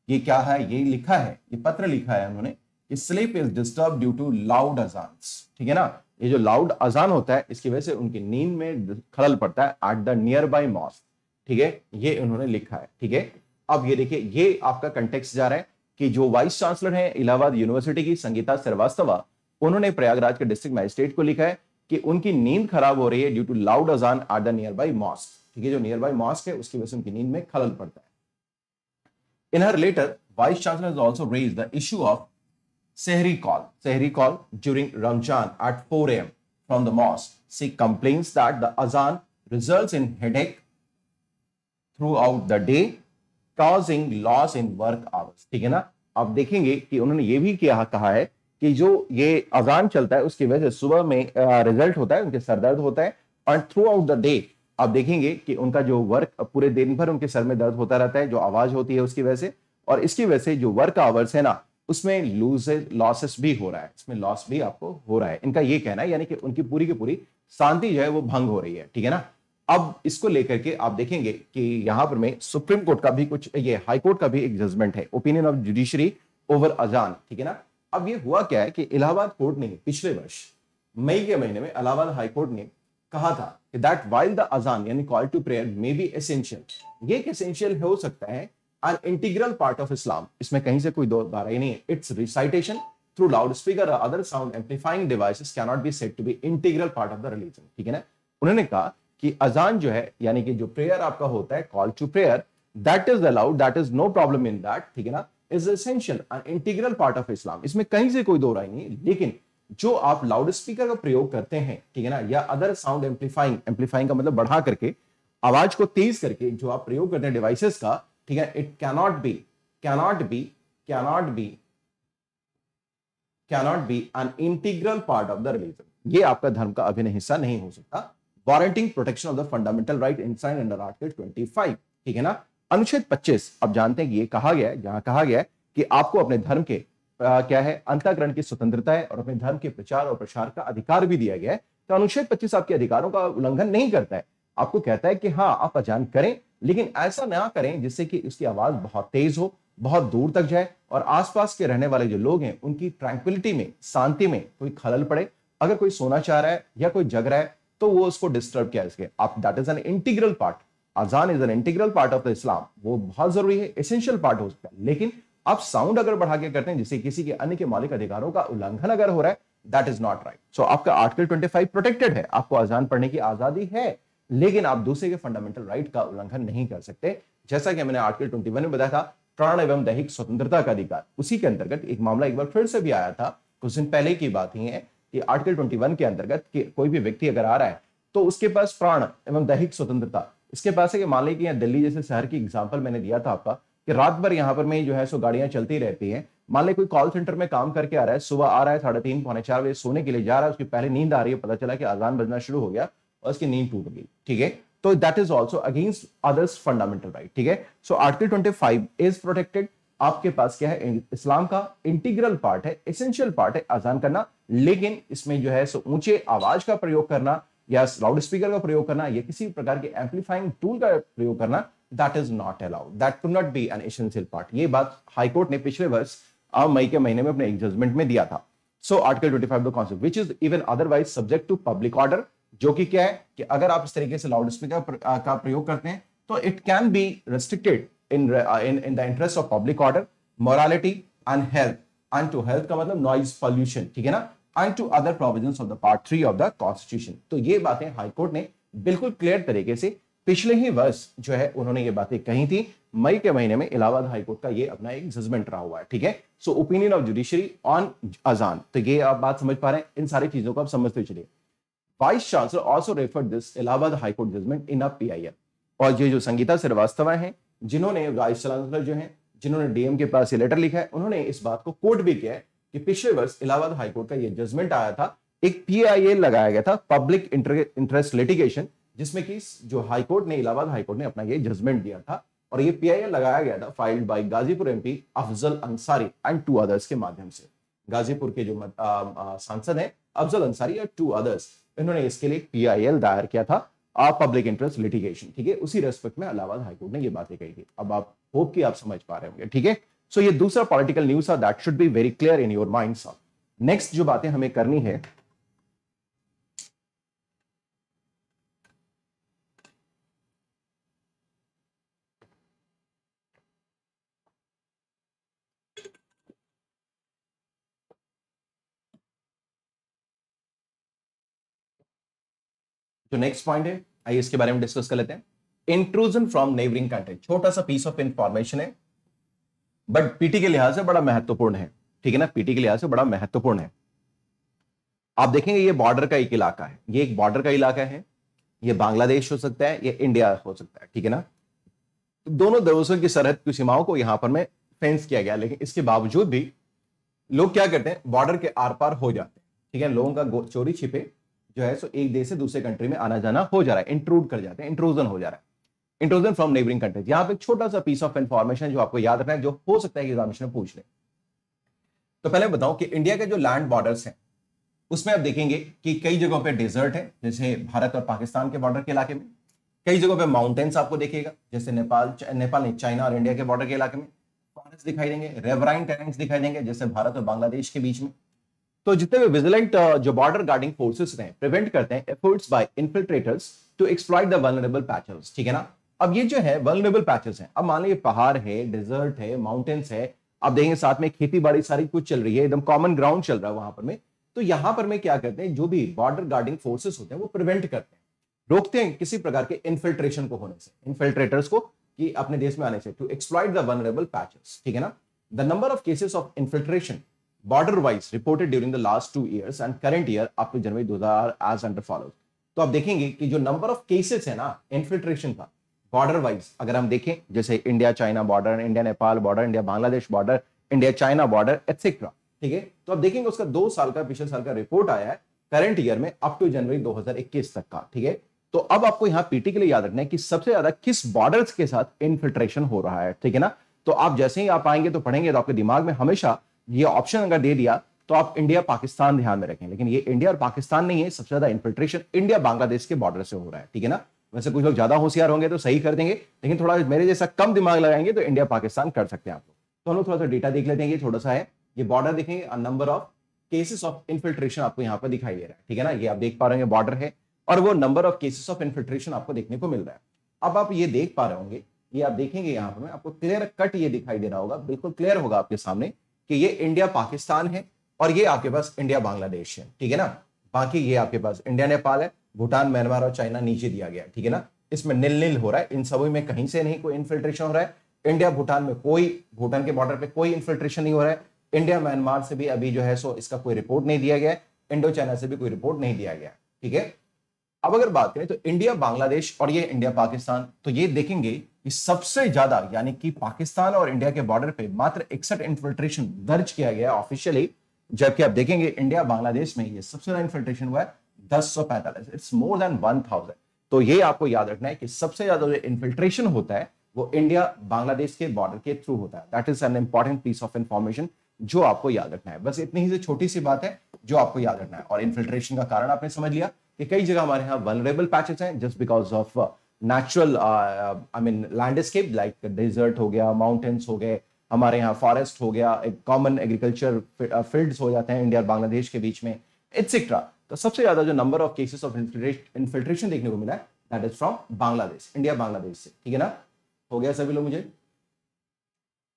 ये क्या है ये लिखा है ये पत्र लिखा है उन्होंने कि sleep is disturb due to loud अजान ठीक है ना ये जो लाउड अजान होता है इसकी वजह से उनकी नींद में खलल पड़ता है at the nearby mosque ठीक है ये उन्होंने लिखा है ठीक है अब ये देखिए ये आपका कंटेक्स जा रहा है कि जो वाइस चांसलर है इलाहाबाद यूनिवर्सिटी की संगीता श्रीवास्तव उन्होंने प्रयागराज के डिस्ट्रिक्ट मैजिस्ट्रेट को लिखा है कि उनकी नींद खराब हो रही है ड्यू टू लाउड अजान or the nearby mosque ठीक है जो नियर बाई मॉस्क है उसकी वजह से उनकी नींद में खलल पड़ता है in her letter vice chancellor also raise the issue of sehri call sehri call during Ramzan at four AM from the mosque she complains that the azan result in headache throughout the day causing loss in work hours ठीक है ना आप देखेंगे कि उन्होंने ये भी किया कहा है कि जो ये अजान चलता है उसकी वजह से सुबह में रिजल्ट होता है उनके सर दर्द होता है और थ्रू आउट द डे आप देखेंगे कि उनका जो वर्क पूरे दिन भर उनके सर में दर्द होता रहता है जो आवाज होती है उसकी वजह से और इसकी वजह से जो वर्क आवर्स है ना उसमें लूजेज लॉसेस भी हो रहा है इसमें लॉस भी आपको हो रहा है इनका ये कहना है यानी कि उनकी पूरी की पूरी शांति जो है वो भंग हो रही है ठीक है ना अब इसको लेकर के आप देखेंगे कि यहां पर में सुप्रीम कोर्ट का भी कुछ ये हाई कोर्ट का भी एक जजमेंट है ओपिनियन ऑफ जुडिशरी ओवर अजान ठीक है ना अब ये हुआ क्या है कि इलाहाबाद कोर्ट ने पिछले वर्ष मई के महीने में इलाहाबाद हाई कोर्ट ने कहा था कि दैट वाइल द अजान यानी call to prayer may be essential ये एक एसेंशियल हो सकता है an integral part of Islam इसमें कहीं से कोई दो दारा ही नहीं है it's recitation through loud speaker other sound amplifying devices can not be set to be integral part of the religion ठीक है ना उन्होंने कहा कि अजान जो है यानी कि जो प्रेयर आपका होता है call to prayer that is allowed that is no problem in that ठीक है ना is essential integral part of Islam इसमें कहीं से कोई दो राय नहीं लेकिन जो आप लाउड स्पीकर का प्रयोग करते हैं ठीक है ना या अदर साउंड एम्पलीफाइंग एम्पलीफाइंग का मतलब बढ़ा करके आवाज को तेज करके जो आप प्रयोग करते हैं डिवाइसेस का ठीक है it cannot be cannot be cannot be cannot be an integral part of the religion ये आपका धर्म का अभिन्न हिस्सा नहीं हो सकता warranting protection of the fundamental right enshrined under article 25 ठीक है ना अनुच्छेद 25 आप जानते हैं ये कहा गया है जहां कहा गया है कि आपको अपने धर्म के आ, क्या है अंतकरण की स्वतंत्रता है और अपने धर्म के प्रचार और प्रसार का अधिकार भी दिया गया है तो अनुच्छेद 25 आपके अधिकारों का उल्लंघन नहीं करता है आपको कहता है कि हाँ आप अजान करें लेकिन ऐसा ना करें जिससे कि उसकी आवाज बहुत तेज हो बहुत दूर तक जाए और आसपास के रहने वाले जो लोग हैं उनकी ट्रैंक्विलिटी में शांति में कोई खलल पड़े अगर कोई सोना चाह रहा है या कोई जग रहा है तो वो उसको डिस्टर्ब किया इसके आप that is an integral part azan is an integral part of the Islam वो बहुत जरूरी है एसेंशियल पार्ट हो सकता है लेकिन आप साउंड अगर बढ़ा के करते हैं जिससे किसी के अन्य के मालिक अधिकारों का उल्लंघन अगर हो रहा है that is not right so आपका आर्टिकल 25 प्रोटेक्टेड है आपको अजान पढ़ने की आजादी है लेकिन आप दूसरे के फंडामेंटल राइट right का उल्लंघन नहीं कर सकते जैसा कि मैंने आर्टिकल 21 में बताया था प्राण एवं दैहिक स्वतंत्रता का अधिकार उसी के अंतर्गत एक मामला एक बार फिर से भी आया था कुछ दिन पहले की बात ही है कि आर्टिकल 21 के अंतर्गत कोई भी व्यक्ति अगर आ रहा है तो उसके पास प्राण एवं दैहिक स्वतंत्रता इसके पास है कि मान लीजिए दिल्ली जैसे शहर की एग्जाम्पल मैंने दिया था आपका कि रात भर यहाँ पर मैं जो है सो गाड़ियां चलती रहती हैं मान ली कोई कॉल सेंटर में काम करके आ रहा है सुबह आ रहा है साढ़े तीन पौने चार बजे सोने के लिए जा रहा है उसकी पहले नींद आ रही है पता चला कि अजान बजना शुरू हो गया और उसकी नींद टूट गई ठीक है तो that is also against others fundamental right ठीक है so article twenty five is protected आपके पास क्या है इस्लाम का इंटीग्रल पार्ट है एसेंशियल पार्ट है अजान करना लेकिन इसमें जो है सो ऊंचे आवाज का प्रयोग करना या लाउड स्पीकर का प्रयोग करना या किसी प्रकार के एम्पलीफाइंग टूल का प्रयोग करना that is not allowed that to not be an essential part ये बात हाईकोर्ट ने पिछले वर्ष मई के महीने में अपने एक जजमेंट में दिया था so article twenty which is even otherwise subject to public order जो कि क्या है कि अगर आप इस तरीके से लाउड स्पीकर का प्रयोग करते हैं तो it can be restricted in in the interest of public order morality and health and to health का मतलब नॉइज पॉल्यूशन ठीक है ना and to other provision of the part three of the constitution तो ये बातें हाईकोर्ट ने बिल्कुल क्लियर तरीके से पिछले ही वर्ष जो है उन्होंने ये बातें कही थी मई के महीने में इलाहाबाद हाईकोर्ट का ये अपना एक जजमेंट रहा हुआ है ठीक है so opinion of judiciary on azan तो ये आप बात समझ पा रहे हैं इन सारी चीजों को आप समझते चलिए vice chancellor also refer this Allahabad high court judgement in a PIL और ये जो संगीता श्रीवास्तव है जिन्होंने वाइस चांसलर जो है जिन्होंने डीएम के पास ये लेटर लिखा है उन्होंने इस बात को कोर्ट भी किया है कि पिछले वर्ष इलाहाबाद हाईकोर्ट का यह जजमेंट आया था एक पीआईए लगाया गया था पब्लिक इंटरेस्ट लिटिगेशन जिसमें कि जो हाईकोर्ट ने इलाहाबाद हाईकोर्ट ने अपना यह जजमेंट दिया था और ये पीआईए लगाया गया था filed by Ghazipur MP Afzal Ansari and two others के माध्यम से गाजीपुर के जो सांसद हैं अफजल अंसारी और टू अदर्स इन्होंने इसके लिए पीआईएल दायर किया था आप पब्लिक इंटरेस्ट लिटिगेशन ठीक है उसी रेस्पेक्ट में इलाहाबाद हाईकोर्ट ने ये बातें कही थी अब आप होप कि आप समझ पा रहे होंगे ठीक है सो so, ये दूसरा पॉलिटिकल न्यूज था that should be very clear in your mind साहब नेक्स्ट जो बातें हमें करनी है जो नेक्स्ट पॉइंट है आइए इसके बारे में डिस्कस कर लेते हैं इंट्रूजन फ्रॉम नेबरिंग कंट्री छोटा सा पीस ऑफ इंफॉर्मेशन है बट पीटी के लिहाज से बड़ा महत्वपूर्ण है ठीक है ना पीटी के लिहाज से बड़ा महत्वपूर्ण है आप देखेंगे ये बॉर्डर का एक इलाका है ये एक बॉर्डर का इलाका है ये बांग्लादेश हो सकता है ये इंडिया हो सकता है ठीक है ना तो दोनों देशों की सरहद की सीमाओं को यहां पर में फेंस किया गया लेकिन इसके बावजूद भी लोग क्या करते हैं बॉर्डर के आर पार हो जाते हैं ठीक है लोगों का चोरी छिपे जो है सो एक देश से दूसरे कंट्री में आना जाना हो जा रहा है इंट्रूड कर जाते हैं इंट्रूजन हो जा रहा है इंट्रोजन फ्रॉम नेबरिंग कंट्रीज यहां पर छोटा सा पीस ऑफ इंफॉर्मेशन जो आपको याद रखना है जो हो सकता है एग्जामिशन में पूछ ले तो पहले बताओ कि इंडिया के जो लैंड बॉर्डर है उसमें आप देखेंगे कि कई जगहों पर डेजर्ट है जैसे भारत और पाकिस्तान के बॉर्डर के इलाके में कई जगहों पे माउंटेन्स आपको देखिएगा जैसे नेपाल नेपाल नहीं चाइना और इंडिया के बॉर्डर के इलाके में फॉरेस्ट दिखाई देंगे रेवराइन टेरेंट्स दिखाई देंगे जैसे भारत और बांग्लादेश के बीच में तो जितने भी विजिलेंट जो बॉर्डर गार्डिंग फोर्सेस रहे प्रिवेंट करते हैं efforts by infiltrators to exploit the vulnerable patches ठीक है ना अब ये जो है वर्नरेबल पैचेस हैं अब मान लीजिए पहाड़ है डेजर्ट है माउंटेन्स है अब देखेंगे साथ में खेती बाड़ी सारी कुछ चल रही है एकदम कॉमन ग्राउंड चल रहा है वहां पर में तो यहां पर में क्या करते हैं जो भी बॉर्डर गार्डिंग फोर्सेस होते हैं वो प्रिवेंट करते हैं रोकते हैं किसी प्रकार के इन्फिल्ट्रेशन को होने से इन्फिल्ट्रेटर्स को कि अपने देश में आने से to exploit the vulnerable patches ठीक है ना the number of cases of infiltration border wise reported during the last two years and current year up to January दो हजार एज अंडर फॉलो तो आप देखेंगे कि जो नंबर ऑफ केसेस है ना इन्फिल्ट्रेशन का बॉर्डर वाइज अगर हम देखें जैसे India China border India Nepal border India Bangladesh border India China border etcetera ठीक है तो आप देखेंगे उसका दो साल का पिछले साल का रिपोर्ट आया है करंट ईयर में अप टू जनवरी 2021 तक का ठीक है तो अब आपको यहाँ पीटी के लिए याद रखना है कि सबसे ज्यादा किस बॉर्डर के साथ इनफिल्ट्रेशन हो रहा है ठीक है ना तो आप जैसे ही आप आएंगे तो पढ़ेंगे तो आपके दिमाग में हमेशा ये ऑप्शन अगर दे दिया तो आप इंडिया पाकिस्तान ध्यान में रखें लेकिन ये इंडिया और पाकिस्तान नहीं है सबसे ज्यादा इन्फिल्ट्रेशन इंडिया बांग्लादेश के बॉर्डर से हो रहा है ठीक है ना वैसे कुछ लोग ज्यादा होशियार होंगे तो सही कर देंगे लेकिन थोड़ा मेरे जैसा कम दिमाग लगाएंगे तो इंडिया पाकिस्तान कर सकते हैं आप लोग तो हम लोग थोड़ा सा डेटा देख लेते हैं ये थोड़ा सा है ये बॉर्डर देखेंगे number of cases of infiltration आपको यहाँ पर दिखाई दे रहा है ठीक है ना ये आप देख पा रहे हैं बॉर्डर है और वो number of cases of infiltration आपको देखने को मिल रहा है अब आप ये देख पा रहे होंगे ये आप देखेंगे यहाँ पर आपको क्लियर कट ये दिखाई दे रहा होगा बिल्कुल क्लियर होगा आपके सामने कि ये इंडिया पाकिस्तान है और ये आपके पास इंडिया बांग्लादेश है ठीक है ना बाकी ये आपके पास इंडिया नेपाल है भूटान म्यांमार और चाइना नीचे दिया गया ठीक है ना इसमें निल निल हो रहा है इन सभी में कहीं से नहीं कोई इन्फिल्ट्रेशन हो रहा है इंडिया भूटान में कोई भूटान के बॉर्डर पे कोई इन्फिल्ट्रेशन नहीं हो रहा है इंडिया म्यांमार से भी अभी जो है सो इसका कोई रिपोर्ट नहीं दिया गया इंडो चाइना से भी कोई रिपोर्ट नहीं दिया गया ठीक है अब अगर बात करें तो इंडिया बांग्लादेश और ये इंडिया पाकिस्तान तो ये देखेंगे कि सबसे ज्यादा यानी कि पाकिस्तान और इंडिया के बॉर्डर पे मात्र इकसठ इन्फिल्ट्रेशन दर्ज किया गया ऑफिशियली जबकि आप देखेंगे इंडिया बांग्लादेश में ये सबसे ज्यादा इन्फिल्ट्रेशन हुआ है दस सौ पैंतालीस it's more than one thousand तो ये आपको याद रखना है कि सबसे ज्यादा जो इन्फिल्ट्रेशन होता है वो इंडिया बांग्लादेश के बॉर्डर के थ्रू होता है that is an important piece of information जो आपको याद रखना है बस इतनी ही से छोटी सी बात है जो आपको याद रखना है और इन्फिल्ट्रेशन का कारण आपने समझ लिया कि कई जगह हमारे यहाँ वनरेबल पैचेस हैं just because of natural I mean landscape like desert हो गया माउंटेन्स हो गए हमारे यहाँ फॉरेस्ट हो गया एक कॉमन एग्रीकल्चर फील्ड्स हो जाते हैं इंडिया और बांग्लादेश के बीच में एटसेट्रा तो सबसे ज्यादा जो number of cases of infiltration देखने को मिला है that is from Bangladesh India Bangladesh से ठीक है ना हो गया सभी लोग मुझे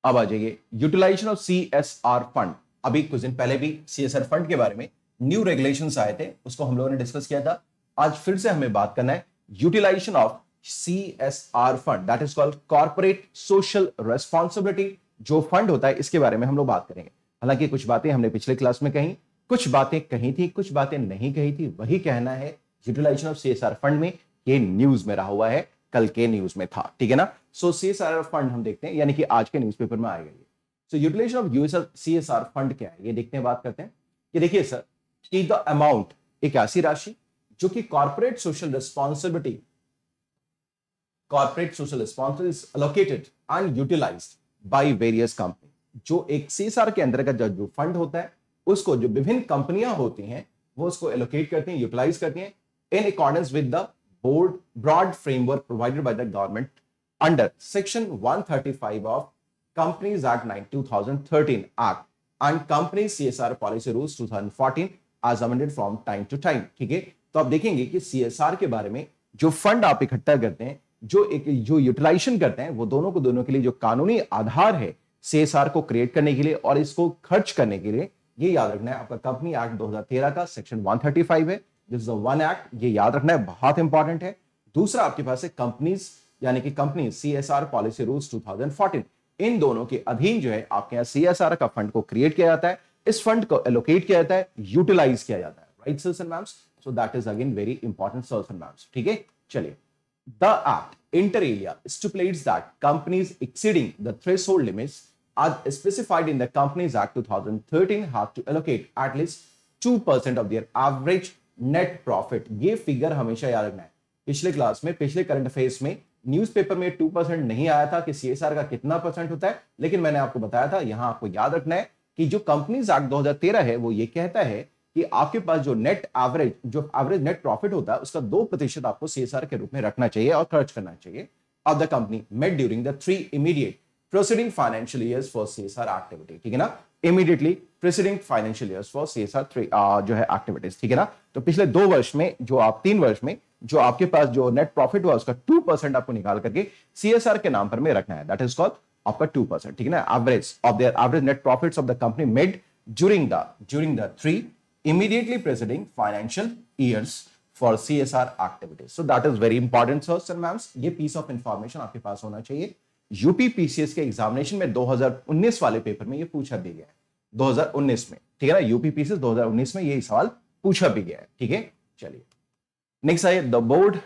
अब आ जाइए utilisation of C S R fund अभी कुछ दिन पहले भी सी एस आर फंड के बारे में न्यू रेगुलेशन आए थे उसको हम लोगों ने डिस्कस किया था आज फिर से हमें बात करना है utilisation of C S R fund that is called corporate social responsibility जो फंड होता है इसके बारे में हम लोग बात करेंगे हालांकि कुछ बातें हमने पिछले क्लास में कही कुछ बातें कही थी कुछ बातें नहीं कही थी वही कहना है यूटिलाइजेशन ऑफ सी फंड में ये न्यूज में रहा हुआ है कल के न्यूज में था ठीक है ना सो सी फंड हम देखते हैं यानी कि आज के न्यूज़पेपर में आ गई so utilisation of USR C fund क्या है ये देखते हैं बात करते हैं ये देखिए सर कि द अमाउंट एक ऐसी राशि जो कि corporate social responsibility corporate social responsibility allocated and utilised by various company जो एक सीएसआर के अंदर का जो फंड होता है उसको जो विभिन्न कंपनियां होती हैं वो उसको एलोकेट करती हैं यूटिलाइज करती हैं in accordance with the board broad framework provided by the government under section 135 of companies act 2013 act and company CSR policy rules 2014 as amended from time to time ठीक है तो आप देखेंगे कि सीएसआर के बारे में जो फंड आप इकट्ठा करते हैं जो एक जो यूटिलाइजेशन करते हैं वो दोनों को दोनों के लिए जो कानूनी आधार है सीएसआर को क्रिएट करने के लिए और इसको खर्च करने के लिए ये याद रखना है आपका कंपनी एक्ट 2013 का सेक्शन 135 है दिस वन एक्ट ये याद रखना है बहुत इंपॉर्टेंट है दूसरा आपके पास है कंपनीज यानी कि कंपनी सी पॉलिसी रूल्स 2014 इन दोनों के अधीन जो है आपके यहाँ सी का फंड को क्रिएट किया जाता है इस फंड को एलोकेट किया जाता है यूटिलाइज किया जाता है right sirs and ma'ams so that is again very important sirs and ma'ams ठीक है चलिए the act inter alia stipulate that companies exceeding the threshold limits as specified in the Companies Act 2013 have to allocate at least 2% of their average net profit. ये figure हमेशा याद रखना है पिछले class में पिछले करंट फेज में newspaper में टू परसेंट नहीं आया था कि सीएसआर का कितना परसेंट होता है लेकिन मैंने आपको बताया था यहां आपको याद रखना है कि जो कंपनीज एक्ट 2013 है वो ये कहता है कि आपके पास जो नेट एवरेज जो एवरेज नेट प्रॉफिट होता है उसका दो प्रतिशत आपको सीएसआर के रूप में रखना चाहिए और खर्च करना चाहिए of the company made during the three immediate proceeding financial year for CSR activity ठीक है ना immediately preceding financial year for CSR three जो है एक्टिविटीज ठीक है ना तो पिछले दो वर्ष में जो आप तीन वर्ष में जो आपके पास जो नेट प्रॉफिट हुआ उसका टू परसेंट आपको निकाल करके सीएसआर के नाम पर में रखना है दैट इज कॉल्ड आपका टू परसेंट ठीक है ना average of their average net profit of the company made during the during the three preceding financial financial for C S R activities so that is very important sir ma'am ये piece of information आपके पास होना चाहिए UP PCS के examination में 2019 वाले paper में ये पूछा भी गया है 2019 में ठीक है ना यूपी पीसीएस 2019 में यही सवाल पूछा भी गया है ठीक है चलिए नेक्स्ट आइए the board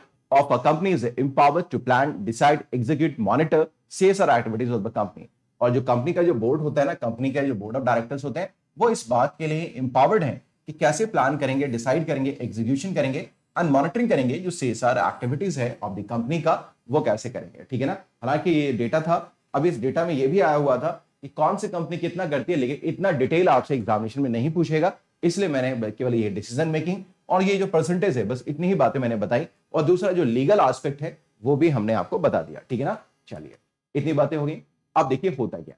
of a company is empowered to plan decide execute monitor sales और एक्टिविटीज ऑफ द कंपनी और जो कंपनी का जो बोर्ड होता है ना कंपनी का जो बोर्ड ऑफ डायरेक्टर्स होते हैं वो इस बात के लिए एम्पावर्ड है कि कैसे प्लान करेंगे डिसाइड करेंगे एग्जीक्यूशन करेंगे एंड मॉनिटरिंग करेंगे जो सी एस आर एक्टिविटीज है ऑफ द कंपनी का वो कैसे करेंगे ठीक है ना हालांकि ये डेटा था अब इस डेटा में ये भी आया हुआ था कि कौन सी कंपनी कितना करती है लेकिन इतना डिटेल आपसे एग्जामिनेशन में नहीं पूछेगा इसलिए मैंने केवल ये डिसीजन मेकिंग और ये जो परसेंटेज है बस इतनी ही बातें मैंने बताई और दूसरा जो लीगल आस्पेक्ट है वो भी हमने आपको बता दिया ठीक है ना चलिए इतनी बातें होगी गई अब देखिए होता क्या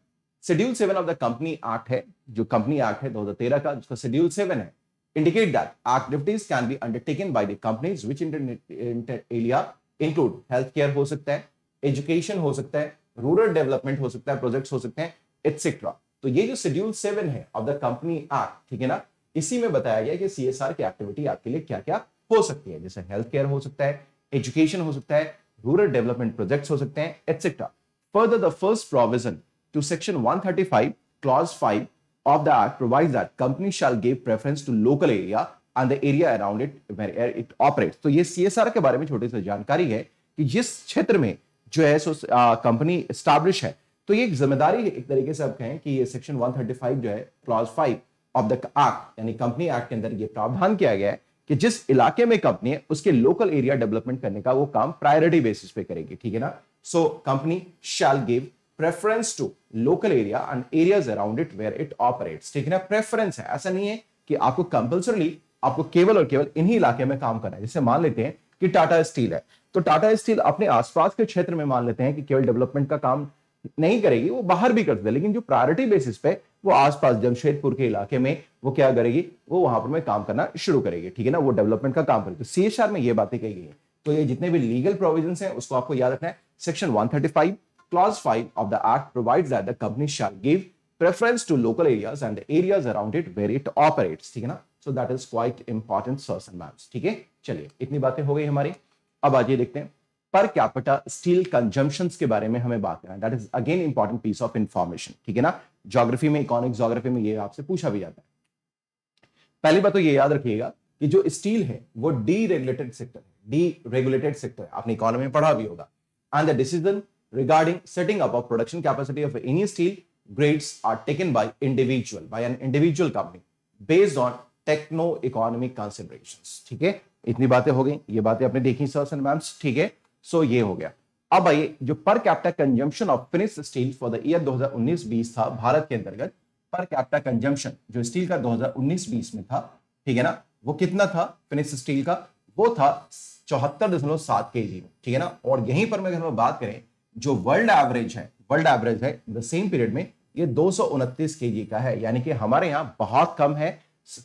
schedule seven of the company act है जो कंपनी एक्ट है 2013 का जिसका शेड्यूल सेवन है indicate that activities can be undertaken by the companies which inter, inter area include healthcare हो सकता है एजुकेशन हो सकता है रूरल डेवलपमेंट हो सकता है प्रोजेक्ट्स हो सकते हैं एटसेट्रा तो ये जो शेड्यूल सेवन है ऑफ द कंपनी एक्ट ठीक है ना इसी में बताया गया कि सीएसआर की एक्टिविटी आपके लिए क्या क्या हो सकती है जैसे हेल्थ केयर हो सकता है एजुकेशन हो सकता है रूरल डेवलपमेंट प्रोजेक्ट्स हो सकते हैं etcetera further the first provision to section 135 clause 5 of the Act provides that company shall give preference to local area and the area around it where it operates. so ye CSR bare mein chote se jankari जानकारी है jis जिस क्षेत्र में जो है so company establish है तो ये एक जिम्मेदारी ek tarike se aap kahe ki ye section 135 jo hai clause 5 of the act yani company act ke andar ye प्रावधान किया गया है कि जिस इलाके में कंपनी है उसके लोकल एरिया डेवलपमेंट करने का वो काम प्रायोरिटी बेसिस पे करेगी ठीक है ना so company shall give preference to local area and areas around it where it operates ठीक है ना प्रेफरेंस है ऐसा नहीं है कि आपको कंपल्सरली आपको केवल और केवल इन्हीं इलाके में काम करना है जैसे मान लेते हैं कि टाटा स्टील है तो टाटा स्टील अपने आसपास के क्षेत्र में मान लेते हैं कि केवल डेवलपमेंट का काम नहीं करेगी वो बाहर भी करते थे लेकिन जो प्रायोरिटी बेसिस पे वो आसपास जमशेदपुर के इलाके में वो क्या करेगी वो वहां पर में काम करना शुरू करेगी ठीक है ना वो डेवलपमेंट का काम करेगी तो सीएसआर में ये बातें कही गई है तो ये जितने भी लीगल प्रोविजन है उसको आपको याद रखना है section 135 Clause 5 of the Act provides that the company shall give preference to local areas and the areas around it where it operates ठीक है ना so that is quite important sirs and ma'ams ठीक है चलिए इतनी बातें हो गई हमारी अब आइए देखते हैं पर कैपिटा स्टील कंजम्पशन के बारे में हमें बात करना that is again important piece of information ठीक है ना जोग्राफी में इकोनॉमिक जोग्राफी में ये आपसे पूछा भी जाता है पहली बात तो ये याद रखिएगा कि जो स्टील है वो डी रेगुलेटेड सेक्टर है डी रेगुलेटेड सेक्टर है आपने इकोनॉमी में पढ़ा भी होगा and the decision regarding setting up of production capacity of any steel grades are taken by individual by an individual company based on techno economic considerations ठीक है इतनी बातें हो गई ये बातें आपने देखी सर एंड मैम्स ठीक है सो ये हो गया अब आइए जो per capita consumption of finish steel for the year 2019-20 था भारत के अंतर्गत पर कैपिटा कंजम्पशन जो स्टील का 2019-20 में था ठीक है ना वो कितना था फिनिश स्टील का वो था चौहत्तर दशमलव सात के जी ठीक है ना और यहीं पर मैं अगर बात करें जो वर्ल्ड एवरेज है वर्ल्ड एवरेज है द सेम पीरियड में ये दो सौ केजी का है यानी कि हमारे यहाँ बहुत कम है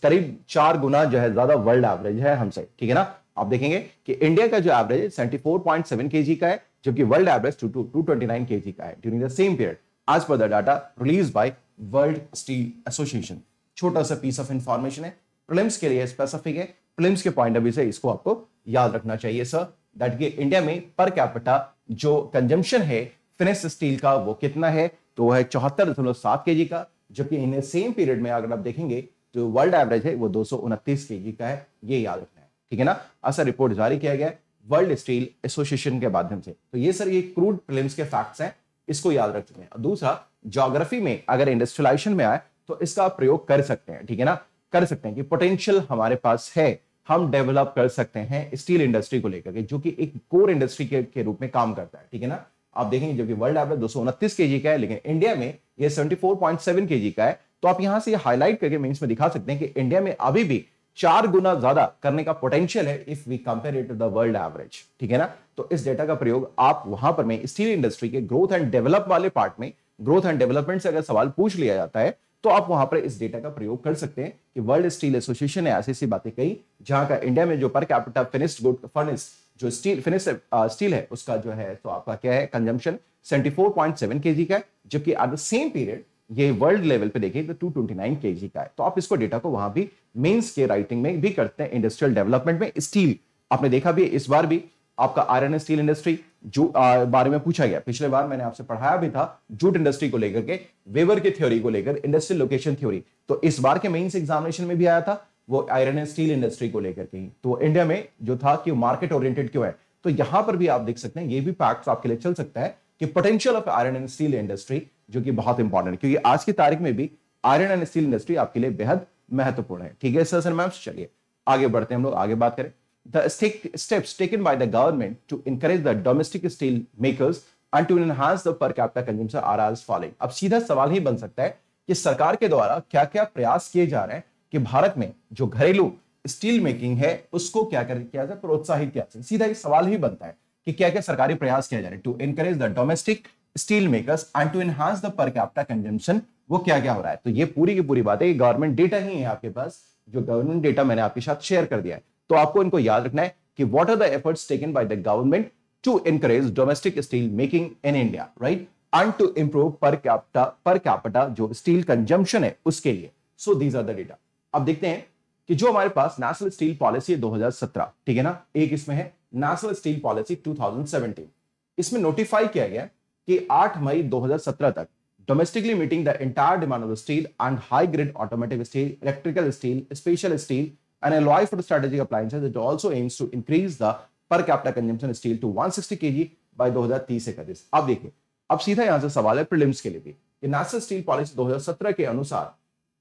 करीब चार गुना जो है ज्यादा वर्ल्ड एवरेज है हमसे ठीक है ना आप देखेंगे कि इंडिया का जो एवरेज है सेवेंटी फोर पॉइंट सेवन के जी का है जबकि world average two two twenty nine के जी का है during the same period as per the data release by world steel association छोटा सा पीस ऑफ इंफॉर्मेशन है प्रिलिम्स के लिए स्पेसिफिक है प्रिलिम्स के पॉइंट ऑफ व्यू से इसको आपको याद रखना चाहिए सर दैट कि इंडिया में पर कैपिटा जो कंजम्पशन है फिनेस स्टील का वो कितना है तो वह है चौहत्तर दशमलव सात के जी का जबकि इन सेम पीरियड में अगर आप देखेंगे तो वर्ल्ड एवरेज है वो दो सौ उनतीस के जी का है ये याद रखना है ठीक है ना ऐसा रिपोर्ट जारी किया गया वर्ल्ड स्टील एसोसिएशन के माध्यम से तो ये सर ये क्रूड प्रिलिम्स के फैक्ट्स हैं इसको याद रख हैं दूसरा जोग्राफी में अगर इंडस्ट्रियलाइजेशन में आए तो इसका प्रयोग कर सकते हैं ठीक है ना कर सकते हैं कि पोटेंशियल हमारे पास है हम डेवलप कर सकते हैं स्टील इंडस्ट्री को लेकर के जो कि एक कोर इंडस्ट्री के, के रूप में काम करता है ठीक है ना आप देखेंगे जबकि वर्ल्ड एवरेज दो सौ का है लेकिन इंडिया में सेवन के जी का है तो आप यहां से यह हाईलाइट करके मीन में दिखा सकते हैं कि इंडिया में अभी भी चार गुना ज्यादा करने का पोटेंशियल है if we compare it to the world average ठीक है ना तो इस डेटा का प्रयोग आप वहां पर में स्टील इंडस्ट्री के ग्रोथ एंड डेवलप वाले पार्ट में ग्रोथ एंड डेवलपमेंट से अगर सवाल पूछ लिया जाता है तो आप वहां पर इस डेटा का प्रयोग कर सकते हैं कि वर्ल्ड स्टील एसोसिएशन ने ऐसी ऐसी बातें कही जहां का इंडिया में जो per capita finished good furnace जो स्टील फिनिश स्टील है उसका जो है तो आपका क्या है कंजम्पशन 74.7 केजी का है जबकि एट द सेम पीरियड ये वर्ल्ड लेवल पे देखिए तो 229 केजी का है तो आप इसको डेटा को वहां भी मेंस के राइटिंग में भी करते हैं इंडस्ट्रियल डेवलपमेंट में स्टील आपने देखा भी इस बार भी आपका आयरन स्टील इंडस्ट्री जो आ, बारे में पूछा गया पिछले बार मैंने आपसे पढ़ाया भी था जूट इंडस्ट्री को लेकर के वेवर की थ्योरी को लेकर इंडस्ट्रियल लोकेशन थ्योरी तो इस बार के मेन्स एग्जामिनेशन में भी आया था वो आयरन एंड स्टील इंडस्ट्री को लेकर के तो इंडिया में जो था कि मार्केट ओरिएंटेड क्यों है तो यहां पर भी आप देख सकते हैं ये भी फैक्ट आपके लिए चल सकता है कि potential of iron and steel industry जो कि बहुत इंपॉर्टेंट है क्योंकि आज की तारीख में भी आयरन एंड स्टील इंडस्ट्री आपके लिए बेहद महत्वपूर्ण है ठीक है सर सर मैम चलिए आगे बढ़ते हैं हम लोग आगे बात करें the steps taken by the government to encourage the domestic steel makers and to enhance the per capita consumption are as following अब सीधा सवाल ही बन सकता है कि सरकार के द्वारा क्या क्या प्रयास किए जा रहे हैं कि भारत में जो घरेलू स्टील मेकिंग है उसको क्या कर किया जाए प्रोत्साहित किया जाए सीधा ये सवाल ही बनता है कि क्या क्या सरकारी प्रयास किया जा रहे हैं to encourage the domestic steel makers and to enhance the per capita consumption वो क्या क्या हो रहा है तो ये पूरी की पूरी बात है गवर्नमेंट डेटा ही है आपके पास जो गवर्नमेंट डेटा मैंने आपके साथ शेयर कर दिया है तो आपको इनको याद रखना है कि what are the efforts taken by the government to encourage domestic steel making in India right and to improve per capita per capita जो स्टील कंजम्पशन है उसके लिए so these are the data अब देखते हैं कि जो हमारे पास नेशनल स्टील पॉलिसी है 2017 ठीक है ना एक इसमें है नेशनल स्टील पॉलिसी 2017 इसमें नोटिफाई किया गया कि 8 मई 2017 तक domestically meeting the entire demand of steel and high grade automatic steel electrical steel special steel an alloy for the strategic appliances, it also aims to increase the per capita consumption of steel to 160 kg by 2030 इकतीस अब देखिए अब सीधा यहाँ से सवाल है prelims के लिए भी कि नेशनल स्टील पॉलिसी 2017 के अनुसार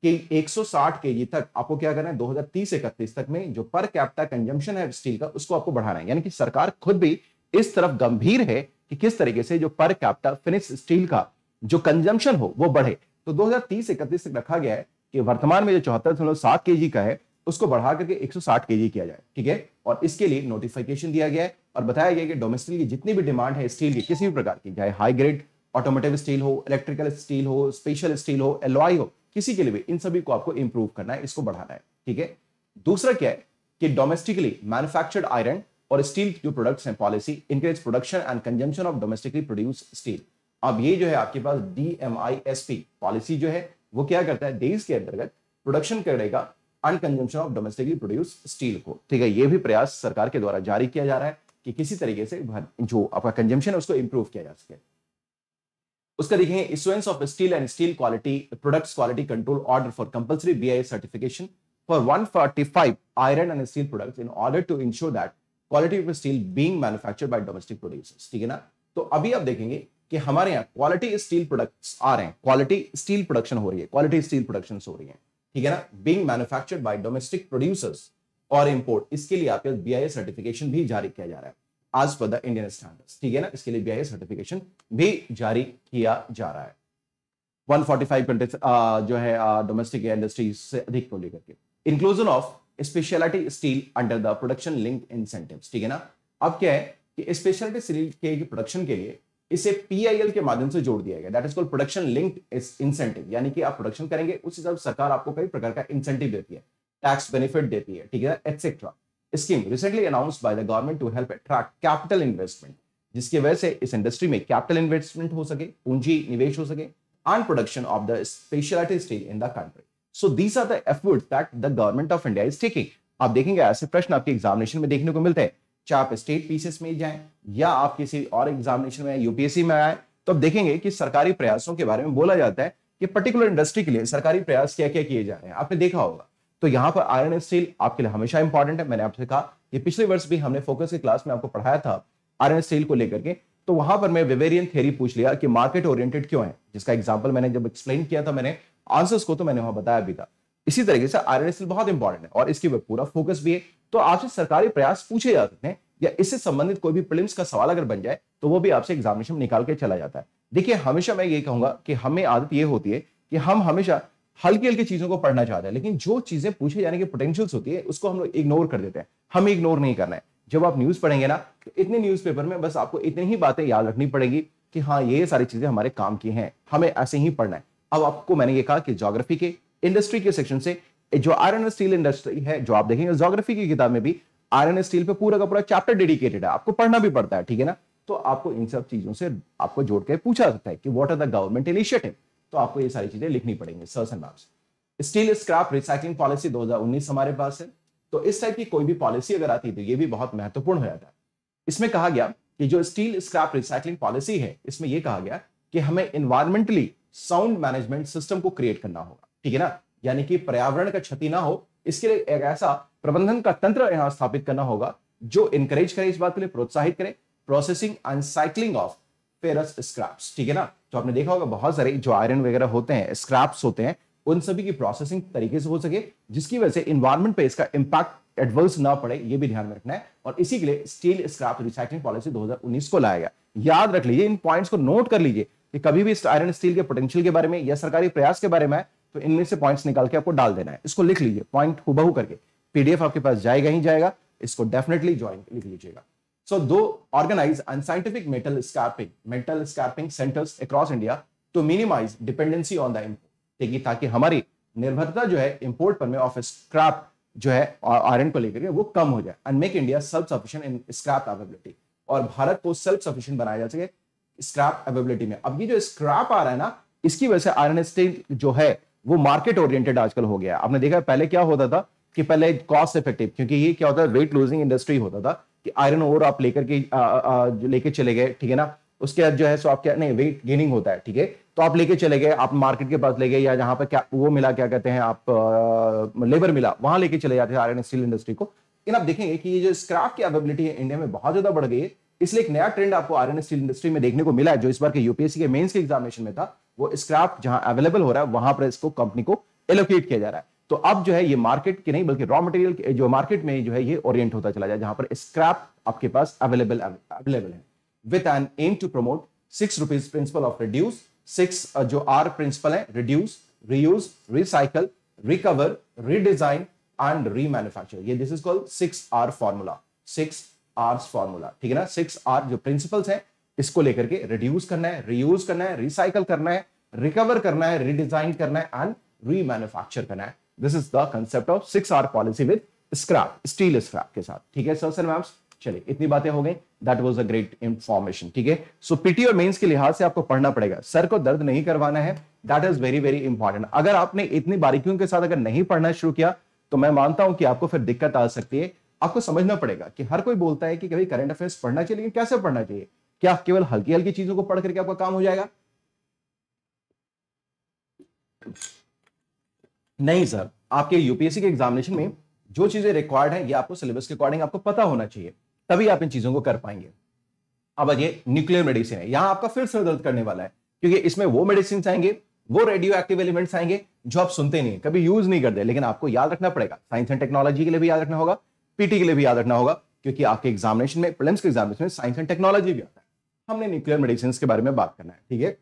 कि 160 केजी तक आपको क्या करना है 2030 इकतीस तक में जो पर कैपिटा कंजम्पशन है स्टील का उसको आपको बढ़ाना है यानी कि सरकार खुद भी इस तरफ गंभीर है कि किस तरीके से जो पर कैपिटा फिनिश स्टील का जो कंजम्पशन हो वो बढ़े तो 2030 इकतीस तक रखा गया है कि वर्तमान में जो चौहत्तर दशमलव सात के जी का है उसको बढ़ा करके 160 केजी किया जाए ठीक है और इसके लिए नोटिफिकेशन दिया गया है और बताया गया कि डोमेस्टिक की जितनी भी डिमांड है स्टील की किसी भी प्रकार की चाहे हाई ग्रेड ऑटोमेटिव स्टील हो इलेक्ट्रिकल स्टील हो स्पेशल स्टील हो एलॉय हो किसी के लिए भी इन सभी को आपको इंप्रूव करना है इसको बढ़ाना है ठीक है दूसरा क्या है कि डोमेस्टिकली मैन्युफैक्चर्ड आयरन और स्टील जो प्रोडक्ट्स हैं policy encourage production and consumption of domestically produce steel अब ये जो है आपके पास डी पॉलिसी जो है वो क्या करता है देश के अंतर्गत प्रोडक्शन करेगा and consumption of domestically produce steel को ठीक है ये भी प्रयास सरकार के द्वारा जारी किया जा रहा है कि किसी तरीके से जो आपका कंजम्पन है उसको इंप्रूव किया जा सके उसका देखें issuance of steel and steel quality products quality control order for compulsory BI certification for 145 iron and steel products in order to ensure that quality of steel being manufactured by domestic producers ठीक है ना तो अभी आप देखेंगे कि हमारे यहाँ क्वालिटी स्टील प्रोडक्ट्स आ रहे हैं क्वालिटी स्टील प्रोडक्शन हो रही है क्वालिटी स्टील प्रोडक्शन हो रही है ठीक है ना being manufactured by domestic producers और इंपोर्ट इसके लिए आपके बी आई सर्टिफिकेशन भी जारी किया जा रहा है आज पर द इंडियन स्टैंडर्ड्स ठीक है ना इसके लिए बी आई सर्टिफिकेशन भी जारी किया जा रहा है 145 कंट्रीज uh, जो है डोमेस्टिक uh, इंडस्ट्रीज से अधिक को लेकर के inclusion of specialty steel under the production link incentive ठीक है ना अब क्या है कि स्पेशलिटी स्टील के प्रोडक्शन के लिए इसे पीआईएल के माध्यम से जोड़ दिया गया that is called production linked incentive यानी कि आप प्रोडक्शन करेंगे उस हिसाब से सरकार आपको कई प्रकार का इंसेंटिव देती है टैक्स बेनिफिट देती है ठीक है etcetera scheme recently announce by the government to help attract capital investment जिसकी वजह से इस इंडस्ट्री में कैपिटल इन्वेस्टमेंट हो सके पूंजी निवेश हो सके and production of the specialty steel in the country so these are the efforts that the government of India is taking आप देखेंगे ऐसे प्रश्न आपके एग्जामिनेशन में देखने को मिलते हैं चाहे आप स्टेट पीसेस में जाएं या आप किसी और एग्जामिनेशन में यूपीएससी में आए तो आप देखेंगे कि सरकारी प्रयासों के बारे में बोला जाता है कि पर्टिकुलर इंडस्ट्री के लिए सरकारी प्रयास क्या क्या किए जा रहे हैं आपने देखा होगा तो यहाँ पर आयरन एंड स्टील आपके लिए हमेशा इंपॉर्टेंट है मैंने आपसे कहा ये पिछले वर्ष भी हमने फोकस की क्लास में आपको पढ़ाया था आयरन स्टील को लेकर के तो वहां पर मैं विवेरियन थेरी पूछ लिया कि मार्केट ओरिएंटेड क्यों है जिसका एग्जाम्पल मैंने जब एक्सप्लेन किया था मैंने आंसर्स को तो मैंने वहां बताया भी था इसी तरीके से आयरन स्टील बहुत इंपॉर्टेंट है और इसकी पूरा फोकस भी है तो आपसे सरकारी प्रयास पूछे जाते हैं या इससे संबंधित कोई भी प्रिलिम्स का सवाल अगर बन जाए तो वो भी आपसे एग्जामिनेशन निकाल के चला जाता है देखिए हमेशा मैं ये कहूंगा कि हमें आदत ये होती है कि हम हमेशा हल्की हल्की चीजों को पढ़ना चाहते हैं लेकिन जो चीजें पूछे जाने की पोटेंशियल्स होती है उसको हम लोग इग्नोर कर देते हैं हमें इग्नोर नहीं करना है जब आप न्यूज पढ़ेंगे ना तो इतने पेपर में बस आपको इतनी ही बातें याद रखनी पड़ेगी कि हाँ ये सारी चीजें हमारे काम की हैं हमें ऐसे ही पढ़ना है अब आपको मैंने ये कहा कि जोग्राफी के इंडस्ट्री के सेक्शन से जो आयरन स्टील इंडस्ट्री है जो आप देखेंगे जोग्राफी की किताब में भी आयरन स्टील पे पूरा का पूरा चैप्टर डेडिकेटेड है आपको पढ़ना भी पड़ता है ठीक है ना तो आपको इन सब चीजों से आपको जोड़ के पूछा सकता है कि what are the government initiative तो आपको ये सारी चीजें लिखनी पड़ेंगे sirs and marks steel scrap recycling policy 2019 हमारे पास है तो इस टाइप की कोई भी पॉलिसी अगर आती है तो ये भी बहुत महत्वपूर्ण हो जाता है इसमें कहा गया कि जो स्टील स्क्रैप रिसाइकलिंग पॉलिसी है इसमें यह कहा गया कि हमें इन्वायरमेंटली साउंड मैनेजमेंट सिस्टम को क्रिएट करना होगा ठीक है ना यानी कि पर्यावरण का क्षति ना हो इसके लिए एक ऐसा प्रबंधन का तंत्र यहाँ स्थापित करना होगा जो इनकरेज करे इस बात के लिए प्रोत्साहित करे processing and cycling of ferrous scraps ठीक है ना तो आपने देखा होगा बहुत सारे जो आयरन वगैरह होते हैं स्क्रैप्स होते हैं उन सभी की प्रोसेसिंग तरीके से हो सके जिसकी वजह से इन्वायरमेंट पे इसका इंपैक्ट एडवर्स ना पड़े ये भी ध्यान में रखना है और इसी के लिए स्टील स्क्रैप रिसाइकलिंग पॉलिसी 2019 को लाया गया याद रख लीजिए इन पॉइंट्स को नोट कर लीजिए कि कभी भी इस आयरन स्टील के पोटेंशियल के बारे में या सरकारी प्रयास के बारे में तो इनमें से पॉइंट्स निकाल के आपको डाल देना है इसको लिख लीजिए पॉइंट हुबहू करके पीडीएफ आपके पास जाएगा ही जाएगा इसको डेफिनेटली ज्वाइन लिख लीजिएगा So though organize unscientific metal scrapping metal scrapping centres across India to minimize dependency on the import. देखिए ताकि हमारी निर्भरता जो है इंपोर्ट पर में ऑफ स्क्रैप जो है आयरन को लेकर वो कम हो जाए and make India self sufficient in scrap availability और भारत को सेल्फ सफिशिएंट बनाया जा सके स्क्रैप अवेबिलिटी में अब ये जो स्क्रैप आ रहा है ना इसकी वजह से आयरन स्टील जो है वो मार्केट ओरिएंटेड आजकल हो गया आपने देखा पहले क्या होता था कि पहले कॉस्ट इफेक्टिव क्योंकि ये क्या होता है वेट लूजिंग इंडस्ट्री होता था कि आयरन ओर आप लेकर के लेके चले गए ठीक है ना उसके बाद जो है सो आप क्या नहीं वेट गेनिंग होता है ठीक है तो आप लेके चले गए आप मार्केट के पास ले गए या जहां पर क्या वो मिला क्या कहते हैं आप लेबर मिला वहां लेके चले जाते हैं आयरन स्टील इंडस्ट्री को लेकिन आप देखेंगे कि ये जो स्क्रैप की अवेबिलिटी है इंडिया में बहुत ज्यादा बढ़ गई है इसलिए एक नया ट्रेंड आपको आयरन स्टील इंडस्ट्री में देखने को मिला है जो इस बार के यूपीएससी के मेन्स के एग्जामिनेशन में था वो स्क्रैप जहां अवेलेबल हो रहा है वहां पर इसको कंपनी को एलोकेट किया जा रहा है तो अब जो है ये मार्केट की नहीं बल्कि रॉ मटेरियल जो मार्केट में जो है ये ओरिएंट होता चला जाए जहां पर स्क्रैप आपके पास अवेलेबल अवेलेबल है with an aim to promote six rupees principle of reduce six जो आर प्रिंसिपल है reduce reuse recycle recover redesign and remanufacture ये this is called six R formula six R formula ठीक है ना six are जो principles हैं इसको लेकर के रिड्यूस करना है रियूज करना है रिसाइकल करना है रिकवर करना है रिडिजाइन करना है एंड रीमैन्युफैक्चर करना है this is the concept of six R policy with scrap steel scrap के साथ ठीक है सर सर मैम्स चलिए इतनी बातें हो गई that was a great information ठीक है सो पीटी और मेन्स के लिहाज से आपको पढ़ना पड़ेगा सर को दर्द नहीं करवाना है that is very very important अगर आपने इतनी बारीकियों के साथ अगर नहीं पढ़ना शुरू किया तो मैं मानता हूं कि आपको फिर दिक्कत आ सकती है आपको समझना पड़ेगा कि हर कोई बोलता है कि कभी करंट अफेयर्स पढ़ना चाहिए लेकिन कैसे पढ़ना चाहिए क्या केवल हल्की हल्की चीजों को पढ़ करके आपका काम हो जाएगा नहीं सर आपके यूपीएससी के एग्जामिनेशन में जो चीजें रिक्वायर्ड है ये आपको सिलेबस के अकॉर्डिंग आपको पता होना चाहिए तभी आप इन चीजों को कर पाएंगे अब ये न्यूक्लियर मेडिसिन है यहां आपका फिर सर दर्द करने वाला है क्योंकि इसमें वो मेडिसिन आएंगे वो रेडियो एक्टिव एलिमेंट्स आएंगे जो आप सुनते नहीं कभी यूज नहीं करते लेकिन आपको याद रखना पड़ेगा साइंस एंड टेक्नोलॉजी के लिए भी याद रखना होगा पीटी के लिए भी याद रखना होगा क्योंकि आपके एग्जामिनेशन में प्रिलिम्स के एग्जामिनेशन में साइंस एंड टेक्नोलॉजी भी आता है हमने न्यूक्लियर मेडिसिन के बारे में बात करना है ठीक है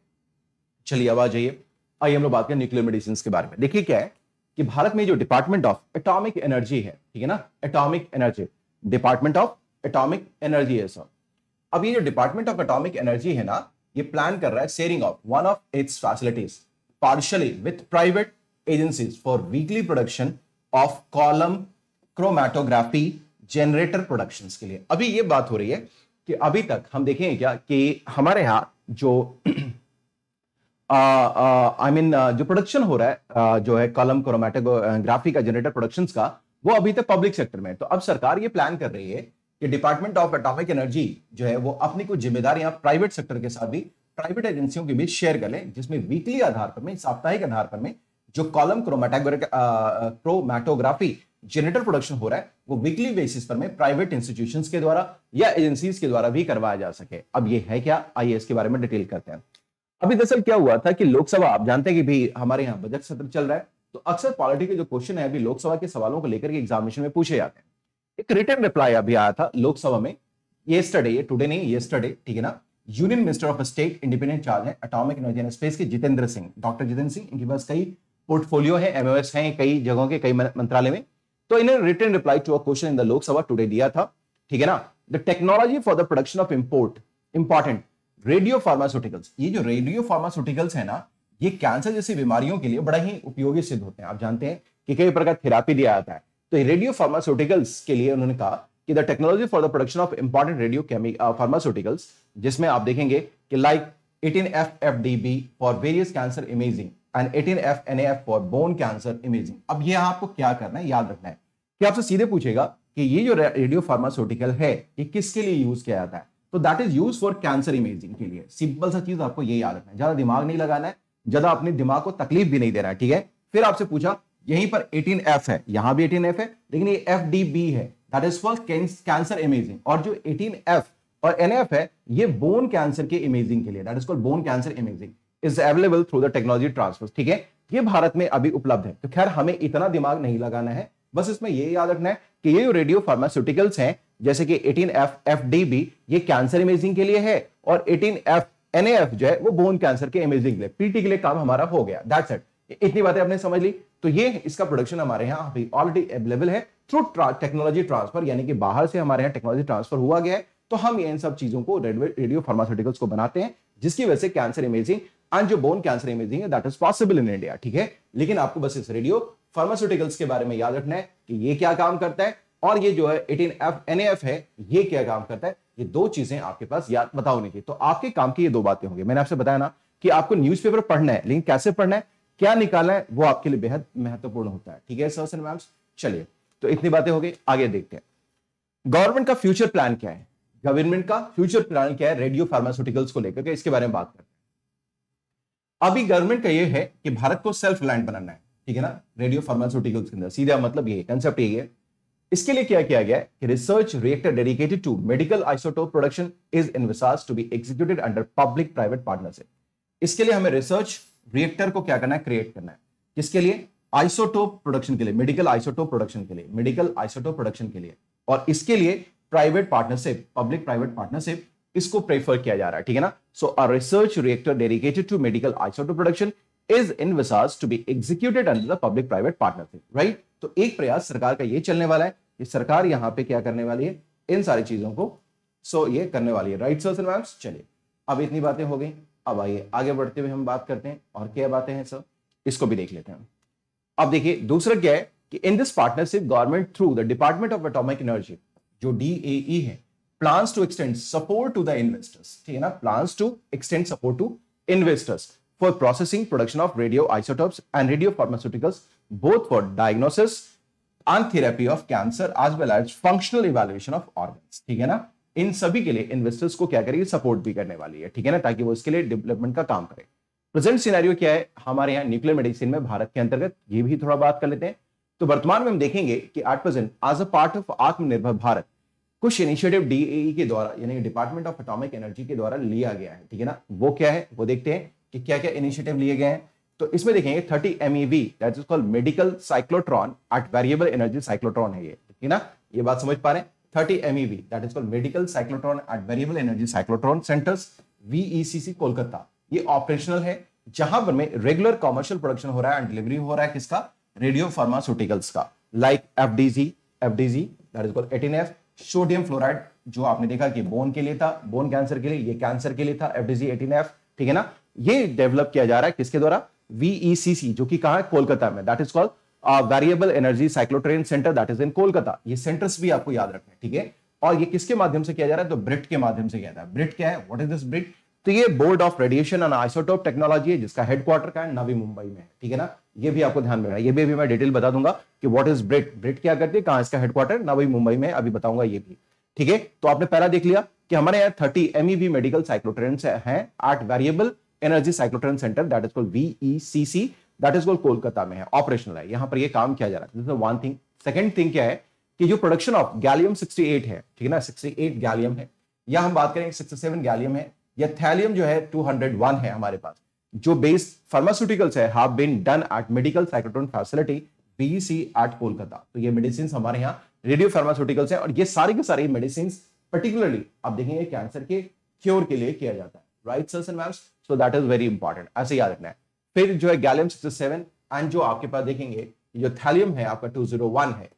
चलिए अब आ जाइए आइए हम लोग बात करें न्यूक्लियर मेडिसिन के बारे में देखिए क्या है कि भारत में जो डिपार्टमेंट ऑफ एटॉमिक एनर्जी है ठीक है ना atomic energy department of atomic energy है सर अब ये जो डिपार्टमेंट ऑफ एटॉमिक एनर्जी है ना ये प्लान कर रहा है sharing of one of its facilities partially with private agencies for weekly production of column chromatography generator production के लिए अभी ये बात हो रही है कि अभी तक हम देखेंगे क्या कि हमारे यहाँ जो आई मीन I mean, जो प्रोडक्शन हो रहा है जो है कॉलम क्रोमेटोग्राफी का जनरेटर प्रोडक्शन का वो अभी तक पब्लिक सेक्टर में है तो अब सरकार ये प्लान कर रही है कि डिपार्टमेंट ऑफ एटॉमिक एनर्जी जो है वो अपनी कुछ जिम्मेदारियां प्राइवेट सेक्टर के साथ भी प्राइवेट एजेंसियों के बीच शेयर कर लें जिसमें वीकली आधार पर में साप्ताहिक आधार पर में जो कॉलम क्रोमेटोग्राफी जनरेटर प्रोडक्शन हो रहा है वो वीकली बेसिस पर में प्राइवेट इंस्टीट्यूशंस के द्वारा या एजेंसीज के द्वारा भी करवाया जा सके अब ये है क्या आइए इसके बारे में डिटेल करते हैं अभी दरअसल क्या हुआ था कि लोकसभा आप जानते हैं कि भी हमारे यहाँ बजट सत्र चल रहा है तो अक्सर पॉलिटी के जो क्वेश्चन है अभी लोकसभा के सवालों को लेकर एग्जामिनेशन में पूछे जाते हैं एक रिटर्न रिप्लाई अभी आया था लोकसभा में ये स्टडे टूडे नहीं ये स्टडे ठीक है ना union minister of state independent charge है अटोमिक एनर्जी एंड स्पेस के जितेंद्र सिंह डॉक्टर जितेंद्र सिंह इनके पास कई पोर्टफोलियो है एमओएस है कई जगहों के कई मंत्रालय में तो इन्हें return reply to a question in the Lok Sabha today दिया था ठीक है ना the technology for the production of import important radio pharmaceuticals ये जो रेडियो फार्मास्यूटिकल्स है ना ये कैंसर जैसी बीमारियों के लिए बड़ा ही उपयोगी सिद्ध होते हैं आप जानते हैं कि कई प्रकार थेरापी दिया जाता है तो रेडियो फार्मास्यूटिकल्स के लिए उन्होंने कहा कि the technology for the production of important radio pharmaceuticals जिसमें आप देखेंगे कि like eighteen F F D B for various cancer imaging and eighteen F for bone cancer imaging अब ये आपको क्या करना है याद रखना है कि आपसे सीधे पूछेगा कि ये जो रेडियो फार्मास्यूटिकल है ये किसके लिए यूज किया जाता है तो that is use for cancer imaging के लिए सिंपल सा चीज आपको ये याद रखना है ज्यादा दिमाग नहीं लगाना है ज्यादा अपने दिमाग को तकलीफ भी नहीं देना है ठीक है फिर आपसे पूछा यहीं पर 18F है यहां भी 18F है लेकिन ये FDB है that is for cancer imaging और जो 18F और NF है ये बोन कैंसर के इमेजिंग के लिए that is called bone cancer imaging is available through the technology transfer ठीक है ये भारत में अभी उपलब्ध है तो खैर हमें इतना दिमाग नहीं लगाना है बस इसमें ये याद रखना है कि ये जो रेडियो फार्मास्यूटिकल्स हैं जैसे कि 18F FDB ये कैंसर इमेजिंग के लिए है और 18F NAF जो है वो बोन कैंसर के इमेजिंग के लिए पीटी के लिए काम हमारा हो गया दैट्स इट इतनी बातें आपने समझ ली तो ये इसका प्रोडक्शन हमारे यहाँ अभी ऑलरेडी अवेलेबल है थ्रू टेक्नोलॉजी ट्रांसफर यानी कि बाहर से हमारे यहाँ टेक्नोलॉजी ट्रांसफर हुआ गया है तो हम इन सब चीजों को रेडियो फार्मास्यूटिकल्स को बनाते हैं जिसकी वजह से cancer imaging and bone cancer imaging है that is possible in India ठीक है लेकिन आपको बस इस रेडियो फार्मास्यूटिकल्स के बारे में याद रखना है कि ये क्या काम करता है और ये जो है 18F NAF है ये क्या काम करता है ये दो चीजें आपके पास याद पता होनी चाहिए तो आपके काम की ये दो बातें होंगी मैंने आपसे बताया ना कि आपको न्यूज़पेपर पढ़ना है लेकिन कैसे पढ़ना है क्या निकालना है वो आपके लिए बेहद महत्वपूर्ण होता है ठीक है सर सर मैम चलिए तो इतनी बातें हो गई आगे देखते हैं गवर्नमेंट का फ्यूचर प्लान क्या है गवर्नमेंट का फ्यूचर प्लान क्या है रेडियो फार्मास्यूटिकल्स को लेकर के इसके बारे में बात करते हैं अभी गवर्नमेंट का ये है कि भारत को सेल्फ लैंड बनाना है ठीक है ना रेडियो फार्मास्यूटिकल्स के अंदर सीधा मतलब ये कंसेप्ट यही है इसके लिए क्या किया गया कि research reactor dedicated to medical isotope production is envisage to be executed under public private partnership इसके लिए हमें रिसर्च रिएक्टर को क्या करना है क्रिएट करना है किसके लिए आइसोटोप प्रोडक्शन के लिए मेडिकल आइसोटोप प्रोडक्शन के लिए मेडिकल आइसोटोप प्रोडक्शन के लिए और इसके लिए private partnership public private partnership इसको प्रेफर किया जा रहा है ठीक है ना so a research reactor dedicated to medical isotope production is envisage to be executed under the public private partnership right तो एक प्रयास सरकार का ये चलने वाला है कि सरकार यहां पे क्या करने वाली है इन सारी चीजों को सो so, ये करने वाली है राइट सर मैम्स चलिए अब इतनी बातें हो गई अब आइए आगे बढ़ते हुए हम बात करते हैं और क्या बातें हैं सर इसको भी देख लेते हैं अब देखिए दूसरा क्या है कि in this partnership government through the department of atomic energy जो डी e है plans to extend support to the investors ठीक है ना plans to extend support to investors for processing production of radio isotopes and radio pharmaceuticals both for diagnosis and therapy of cancer as well as functional evaluation of organs ठीक है ना इन सभी के लिए investors को क्या करेगी सपोर्ट भी करने वाली है ठीक है ना ताकि वो इसके लिए डेवलपमेंट का काम करे प्रेजेंट सिनेरियो क्या है हमारे यहाँ न्यूक्लियर मेडिसिन में भारत के अंतर्गत ये भी थोड़ा बात कर लेते हैं तो वर्तमान में हम देखेंगे कि at present as a part of Aatmanirbhar Bharat कुछ इनिशिएटिव डीएई e e के द्वारा यानी डिपार्टमेंट ऑफ एटॉमिक एनर्जी के द्वारा लिया गया है ठीक है ना वो क्या है वो देखते हैं कि क्या क्या इनिशिएटिव लिए गए हैं तो इसमें देखेंगे thirty M that is called medical cyclotron at variable energy cyclotron है ये ठीक है ना ये बात समझ पा रहे हैं thirty M that is called medical cyclotron at variable energy cyclotron centres VECC Kolkata ये ऑपरेशनल है जहां पर में रेगुलर कॉमर्शियल प्रोडक्शन हो रहा है एंड डिलीवरी हो रहा है किसका रेडियो फार्मास्यूटिकल्स का like F D G F D G that is called eighteen F sodium fluoride जो आपने देखा कि बोन के लिए था बोन कैंसर के लिए ये कैंसर के लिए था एफडीजी एटीन एफ ठीक है ना ये डेवलप किया जा रहा है किसके द्वारा VECC जो कि कहा है कोलकाता में that is called variable energy cyclotron centre that is in Kolkata ये सेंटर्स भी आपको याद रखने ठीक है और ये किसके माध्यम से किया जा रहा है तो ब्रिट के माध्यम से किया जा रहा है ब्रिट क्या है व्हाट इज दिस ब्रिट तो ये board of radiation and isotope technology है जिसका हेडक्वार्टर का है नवी मुंबई में ठीक है ना ये भी आपको ध्यान में रखना ये भी अभी मैं डिटेल बता दूंगा कि व्हाट इज ब्रिट ब्रिट क्या करती है कहां इसका हेडक्वार्टर ना भाई मुंबई में अभी बताऊंगा ये भी ठीक है तो आपने पहला देख लिया कि हमारे यहाँ थर्टी एम मेडिकल साइक्लोट्रेन है आठ variable energy cyclotron centre that is called VECC that is called Kolkata में है ऑपरेशनल है यहां पर यह काम किया जा रहा है वन थिंग सेकेंड थिंग क्या है कि जो प्रोडक्शन ऑफ गैलियम 68 है ठीक है ना 68 गैलियम है या हम बात करें 67 गैलियम है या थैलियम जो है 201 है हमारे पास जो बेस फार्मास्यूटिकल्स है have been done at medical cyclotron facility BC at Kolkata तो ये मेडिसिन हमारे यहाँ रेडियो फार्मास्यूटिकल्स है और ये सारे के सारे मेडिसिन पर्टिकुलरली आप देखेंगे कैंसर के क्योर के लिए किया जाता है right sirs and ma'ams so that is very important ऐसे याद रखना है फिर जो है गैलियम सिक्सटी एंड जो आपके पास देखेंगे जो थैलियम है आपका टू जीरो वन है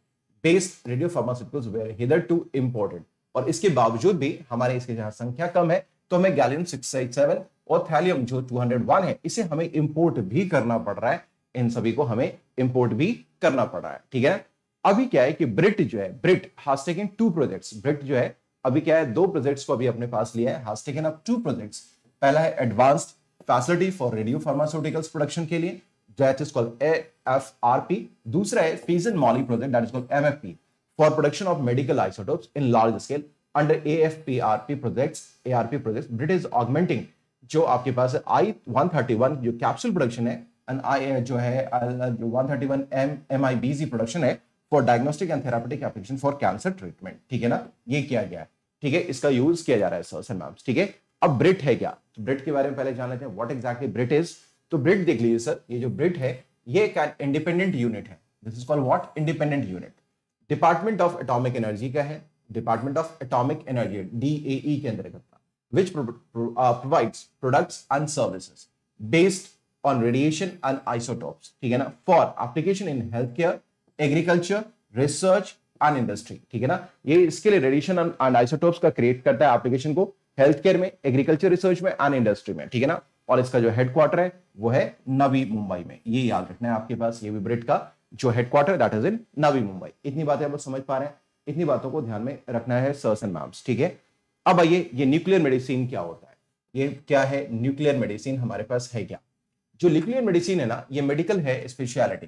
based radio pharmaceuticals were hitherto imported और इसके बावजूद भी हमारे इसकी जहां संख्या कम है तो हमें गैलियम सिक्स सेवन और थैलियम जो 201 है इसे हमें इंपोर्ट भी करना पड़ रहा है इन सभी को हमें इंपोर्ट भी करना पड़ रहा है ठीक है अभी क्या है कि ब्रिट जो है ब्रिट हास्टेकिन टू प्रोजेक्ट ब्रिट जो है अभी क्या है दो प्रोजेक्ट्स को अभी अपने पास लिया है हैज टेकन टू प्रोजेक्ट्स पहला है advanced facility for radio pharmaceuticals production के लिए दैट इज कॉल्ड दूसरा है fission moly project that is called MFP for production of medical isotopes in large scale under AFPRP projects, ARP projects, Brit is augmenting जो आपके पास I one thirty one जो capsule production है and I uh, जो है uh, uh, जो one thirty one M M I BG production है for diagnostic and therapeutic application for cancer treatment ठीक है ना ये किया गया है ठीक है इसका यूज किया जा रहा है सर एंड ठीक है अब ब्रिट है क्या तो ब्रिट के बारे में पहले जान लेते हैं व्हाट एग्जैक्टली ब्रिट इज तो ब्रिट देख लीजिए सर ये जो ब्रिट है ये एक इंडिपेंडेंट यूनिट है this is called what independent unit department of atomic energy का है department of atomic energy D के अंतर्गत which pro pro uh, provides products and services based on radiation and isotopes theek hai na for application in healthcare, agriculture, research and industry theek hai na ye iske liye radiation and, and isotopes ka create karta hai application ko healthcare mein agriculture research mein and industry mein theek hai na और इसका जो headquarter है वो है नवी मुंबई में ये याद रखना है आपके पास ये भी ब्रिट का जो headquarter that is in Navi Mumbai इतनी बातें आप समझ पा रहे हैं इतनी बातों को ध्यान में रखना है सर्स एंड मैम्स ठीक है अब आइए ये न्यूक्लियर मेडिसिन क्या होता है ये क्या है न्यूक्लियर मेडिसिन हमारे पास है क्या जो न्यूक्लियर मेडिसिन है ना ये मेडिकल है specialty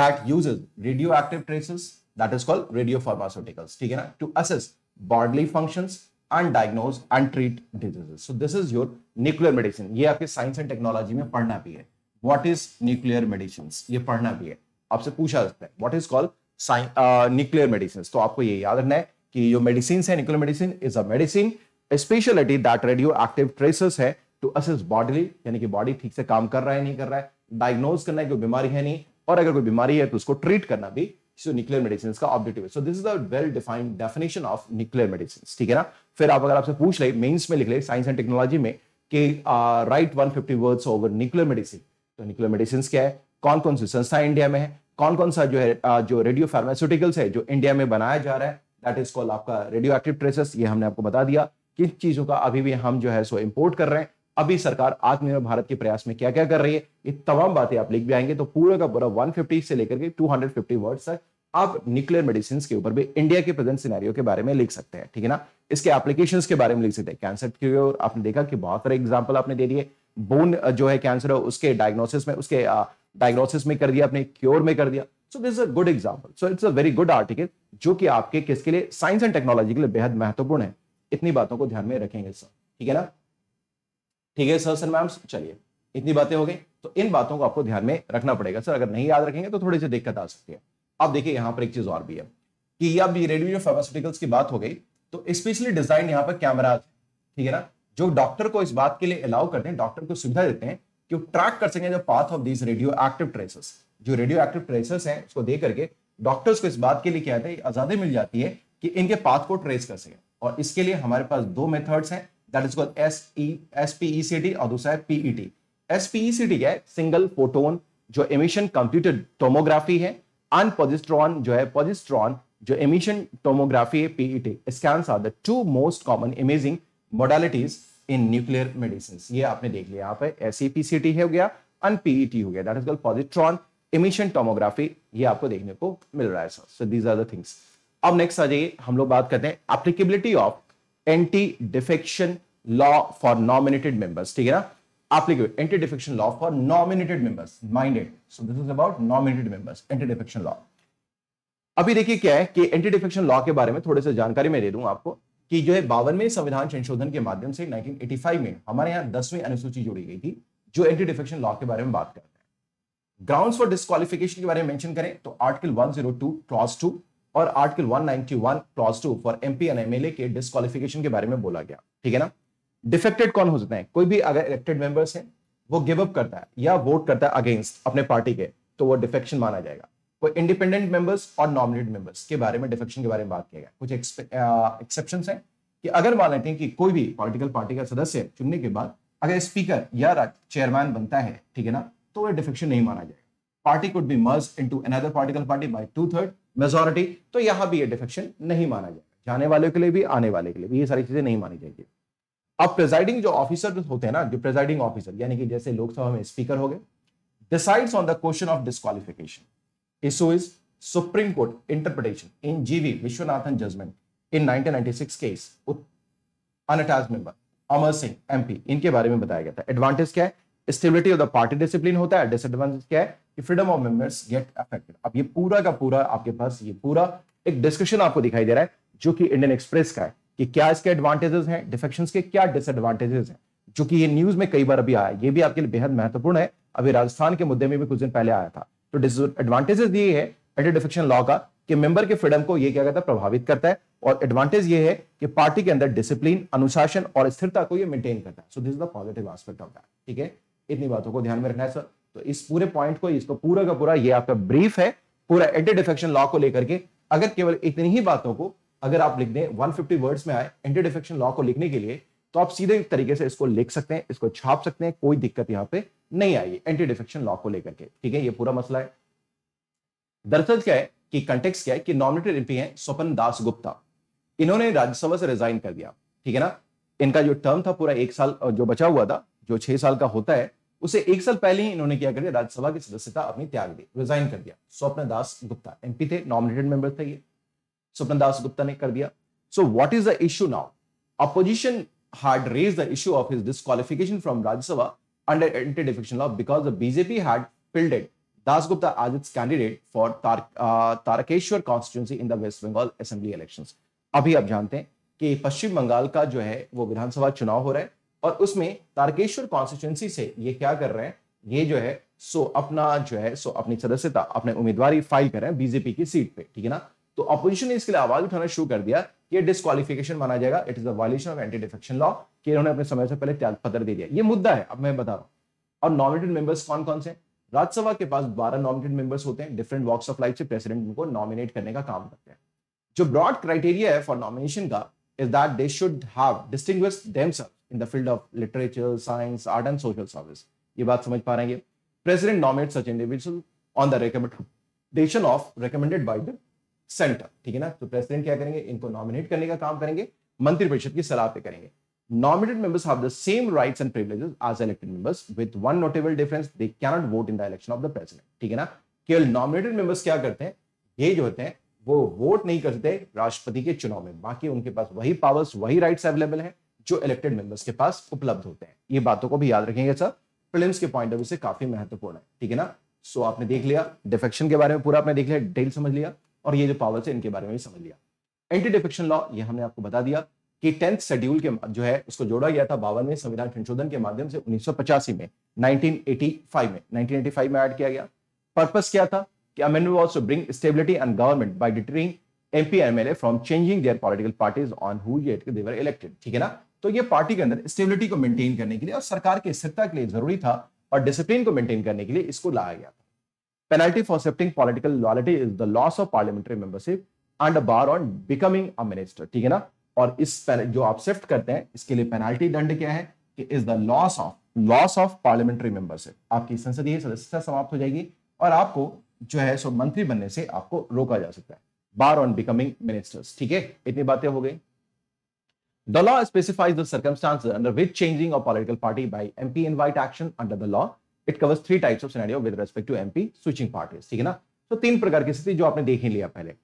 that uses radio active traces that is called radio pharmaceuticals ठीक है ना to assess bodily functions and diagnose and treat diseases so this is your nuclear medicine ये आपके साइंस एंड टेक्नोलॉजी में पढ़ना भी है व्हाट इज न्यूक्लियर मेडिसिन ये पढ़ना भी है आपसे पूछा जाता है what is called nuclear medicine तो आपको ये याद रखना है कि जो मेडिसिन है nuclear medicine is a medicine specialty that radio active traces है टू असिस बॉडी यानी कि बॉडी ठीक से काम कर रहा है नहीं कर रहा है डायग्नोज करना है कोई बीमारी है नहीं और अगर कोई बीमारी है तो उसको ट्रीट करना भी सो न्यूक्लियर मेडिसिन का ऑब्जेक्टिव है so this is a well defined definition of nuclear medicine ठीक है ना फिर आप अगर आपसे पूछ ले मेन्स में लिख ले साइंस एंड टेक्नोलॉजी में कि write one fifty words over nuclear medicine तो न्यूक्लियर मेडिसिन क्या है कौन कौन सी संस्था इंडिया में है कौन कौन सा जो है जो रेडियो फार्मास्यूटिकल्स है जो इंडिया में बनाया जा रहा है दैट इज कॉल आपका रेडियो एक्टिव ट्रेसेस ये हमने आपको बता दिया किन चीजों का अभी भी हम जो है सो इम्पोर्ट कर रहे हैं अभी सरकार आत्मनिर्भर भारत के प्रयास में क्या क्या कर रही है ये तमाम बातें आप लिख भी आएंगे तो पूरा का पूरा 150 से लेकर के 250 वर्ड्स तक आप न्यूक्लियर मेडिसिन के ऊपर भी इंडिया के प्रेजेंट सिनेरियो के बारे में लिख सकते हैं ठीक है ना इसके एप्लीकेशन के बारे में लिख सकते हैं कैंसर की ओर आपने देखा कि बहुत सारे एग्जाम्पल आपने दे दिए बोन जो है कैंसर है उसके डायग्नोसिस में उसके डायग्नोसिस में कर दिया आपने क्योर में कर दिया so this a good example so it's a very good article जो कि आपके किसके लिए साइंस एंड टेक्नोलॉजी के लिए बेहद महत्वपूर्ण है इतनी बातों को ध्यान में रखेंगे सर ठीक है ना ठीक है सर सर मैम चलिए इतनी बातें हो गई तो इन बातों को आपको ध्यान में रखना पड़ेगा सर अगर नहीं याद रखेंगे तो थोड़ी सी दिक्कत आ सकती है अब देखिए यहाँ पर एक चीज और भी है कि अब रेडियो फार्मास्यूटिकल्स की बात हो गई तो स्पेशली डिजाइन यहाँ पर कैमरा ठीक है ना जो डॉक्टर को इस बात के लिए अलाउ करते हैं डॉक्टर को सुविधा देते हैं कि वो ट्रैक कर सकें जो path of these radio active traces जो रेडियो एक्टिव ट्रेसर्स हैं उसको दे करके डॉक्टर्स को इस बात के लिए क्या है आज़ादी मिल जाती है कि इनके पाथ को ट्रेस कर सके और इसके लिए हमारे पास दो मेथड्स हैं that is called S E S P E C T और दूसरा है PE T S P E C T क्या है सिंगल फोटोन जो एमिशन कंप्यूटेड टोमोग्राफी है अनपोजिस्ट्रॉन जो है पोजिस्ट्रॉन जो एमिशन टोमोग्राफी है PE T scan are the two most common imaging modalities in nuclear medicine ये आपने देख लिया यहाँ पे S E P C T हो गया टी e हो गया that is called positron emission tomography ये आपको देखने को मिल रहा है sir so these are the things अब नेक्स्ट आ जाइए हम लोग बात करते हैं applicability of anti defection law for nominated members ठीक है ना applicable anti defection law for nominated members minded so this is about nominated members anti defection law अभी देखिए क्या है कि एंटी डिफेक्शन लॉ के बारे में थोड़े से जानकारी मैं दे दूं आपको कि जो है बावनवें संविधान संशोधन के माध्यम से 1985 में हमारे यहाँ दसवीं अनुसूची जोड़ी गई थी जो एंटी डिफेक्शन लॉ के बारे में बात कर ग्राउंड्स फॉर डिस्कालिफिकेशन के बारे में मेंशन करें तो आर्टिकल 102 क्लॉज 2 और article 191 clause 2 for MP and MLA के डिस्कालिफिकेशन के बारे में बोला गया ठीक है ना डिफेक्टेड कौन हो सकते हैं कोई भी अगर इलेक्टेड मेंबर्स हैं वो गिव अप करता है या वोट करता है अगेंस्ट अपने पार्टी के तो वो डिफेक्शन माना जाएगा कोई इंडिपेंडेंट मेंबर्स और नॉमिनेट मेंबर्स के बारे में डिफेक्शन के बारे में बात किया गया कुछ एक्सेप्शन है कि अगर मान लेते हैं कि कोई भी पॉलिटिकल पार्टी का सदस्य चुनने के बाद अगर स्पीकर या चेयरमैन बनता है ठीक है ना तो ये डिफेक्शन नहीं माना जाएगा party could be merge into another particle party by two third majority तो यहां भी ये डिफेक्शन नहीं माना जाएगा जाने वाले के लिए भी आने वाले के लिए भी ये सारी चीजें नहीं मानी जाएगी अब प्रेजाइडिंग जो ऑफिसर होते हैं ना जो प्रेजाइडिंग ऑफिसर यानी कि जैसे लोकसभा में स्पीकर हो गए decides on the question of disqualification. Issue is supreme court interpretation in GV Viswanathan judgment in 1996 case unattached member Amar Singh MP इनके बारे में बताया गया था एडवांटेज क्या है stability of the party discipline होता है डिसएडवांटेज क्या है कि freedom of members get affected अब ये पूरा का पूरा आपके पास ये पूरा एक डिस्कशन आपको दिखाई दे रहा है जो कि इंडियन एक्सप्रेस का है कि क्या इसके एडवांटेजेस हैं डिफेक्शंस के क्या डिसएडवांटेजेस हैं जो कि ये न्यूज में कई बार अभी आया ये भी आपके लिए बेहद महत्वपूर्ण है अभी राजस्थान के मुद्दे में भी कुछ दिन पहले आया था तो डिसएडवांटेजेस ये है एंटी डिफेक्शन लॉ का कि मेंबर के फ्रीडम को ये क्या कहता है प्रभावित करता है और एडवांटेज ये है कि पार्टी के अंदर डिसिप्लिन अनुशासन और स्थिरता को ये मेंटेन करता है so this the positive aspect of that ठीक है इतनी बातों को ध्यान में रखना है सर तो इस पूरे पॉइंट को इसको पूरा का पूरा ये आपका ब्रीफ है पूरा एंटी डिफेक्शन लॉ को लेकर के अगर केवल इतनी ही बातों को अगर आप लिख दें 150 वर्ड्स में आए एंटी डिफेक्शन लॉ को लिखने के लिए तो आप सीधे तरीके से इसको लिख सकते हैं इसको छाप सकते हैं कोई दिक्कत यहाँ पे नहीं आएगी एंटी डिफेक्शन लॉ को लेकर के ठीक है ये पूरा मसला है दरअसल क्या है कि कंटेक्स क्या है कि नॉमिनेटेड एमपी है स्वपन दास गुप्ता इन्होंने राज्यसभा से रिजाइन कर दिया ठीक है ना इनका जो टर्म था पूरा एक साल जो बचा हुआ था जो छह साल का होता है उसे एक साल पहले ही इन्होंने क्या कर दिया राज्यसभा की सदस्यता अपनी त्याग दी रिजाइन कर दिया स्वप्न दास गुप्ता एमपी थे नॉमिनेटेड मेंबर थे ये स्वप्न दास गुप्ता ने कर दिया so what is the issue now opposition hard raise the issue of his disqualification from Rajya Sabha under anti defection law because the BJP had fielded Das Gupta as its candidate for Tarakeswar constituency in the West Bengal assembly election अभी आप जानते हैं कि पश्चिम बंगाल का जो है वो विधानसभा चुनाव हो रहा है और उसमें तारकेश्वर कॉन्स्टिट्युएंसी से ये क्या कर रहे हैं ये जो है सो अपना जो है सो अपनी सदस्यता अपने उम्मीदवार फाइल कर रहे हैं बीजेपी की सीट पे ठीक है ना तो अपोजिशन ने इसके लिए आवाज उठाना शुरू कर दिया ये डिस्कालिफिकेशन माना जाएगा it is violation of anti defection law कि इन्होंने अपने समय से पहले त्याग पत्र दे दिया ये मुद्दा है अब मैं बता रहा हूं और नॉमिनेटेड मेंबर्स कौन कौन से राज्यसभा के पास बारह नॉमिनेटेड मेंबर्स होते हैं डिफरेंट वॉक्स ऑफ लाइफ से प्रेसिडेंट उनको नॉमिनेट करने का काम करते हैं जो ब्रॉड क्राइटेरिया है फॉर नॉमिनेशन का is that they should have distinguished themselves in the field of literature, science, art, and social service. ye baat samajh pa rahe hain President nominates such individual on the recommendation of recommended by the center. theek hai na to president kya karenge inko nominate karne ka kaam karenge mantri parishad ki salah pe karenge nominated members have the same rights and privileges as elected members with one notable difference they cannot vote in the election of the president theek hai na केवल nominated members क्या करते हैं ये जो होते हैं वो vote नहीं करते राष्ट्रपति के चुनाव में बाकी उनके पास वही पावर्स वही राइट्स अवेलेबल है जो इलेक्टेड मेंबर्स के पास उपलब्ध होते हैं ये बातों को भी याद रखेंगे सर प्रिलिम्स के पॉइंट ऑफ व्यू से काफी महत्वपूर्ण है ठीक है ना सो so, आपने देख लिया डिफेक्शन के बारे में पूरा आपने देख लिया डिटेल समझ लिया और ये जो पावर्स है इनके बारे में भी समझ लिया एंटी डिफेक्शन लॉ ये हमने आपको बता दिया कि टेंथ शेड्यूल के जो है उसको जोड़ा गया था बावन में संविधान संशोधन के माध्यम से उन्नीस में नाइनटीन में नाइनटीन में एड किया गया पर्पज क्या था The amendment will also bring stability and government by deterring MP MLA from changing their political parties on who they were elected ठीक है ना तो ये पार्टी के अंदर स्टेबिलिटी को मेंटेन करने के लिए और सरकार की स्थिरता के लिए जरूरी था और डिसिप्लिन को मेंटेन करने के लिए इसको लाया गया था penalty for shifting political loyalty is the loss of parliamentary membership and a bar on becoming a minister ठीक है ना और इस जो आप शिफ्ट करते हैं इसके लिए पेनल्टी दंड क्या है कि is the loss of loss of parliamentary membership आपकी संसदीय सदस्यता समाप्त हो जाएगी और आपको जो है सो मंत्री बनने से आपको रोका जा सकता है बार ऑन बिकमिंग मिनिस्टर्स ठीक है इतनी बातें हो गई the law specifies the circumstances with changing of political party by M P in which action under the law it covers three types of scenarios with respect to MP switching parties ठीक है ना तो तीन प्रकार की स्थिति जो आपने देख ही लिया पहले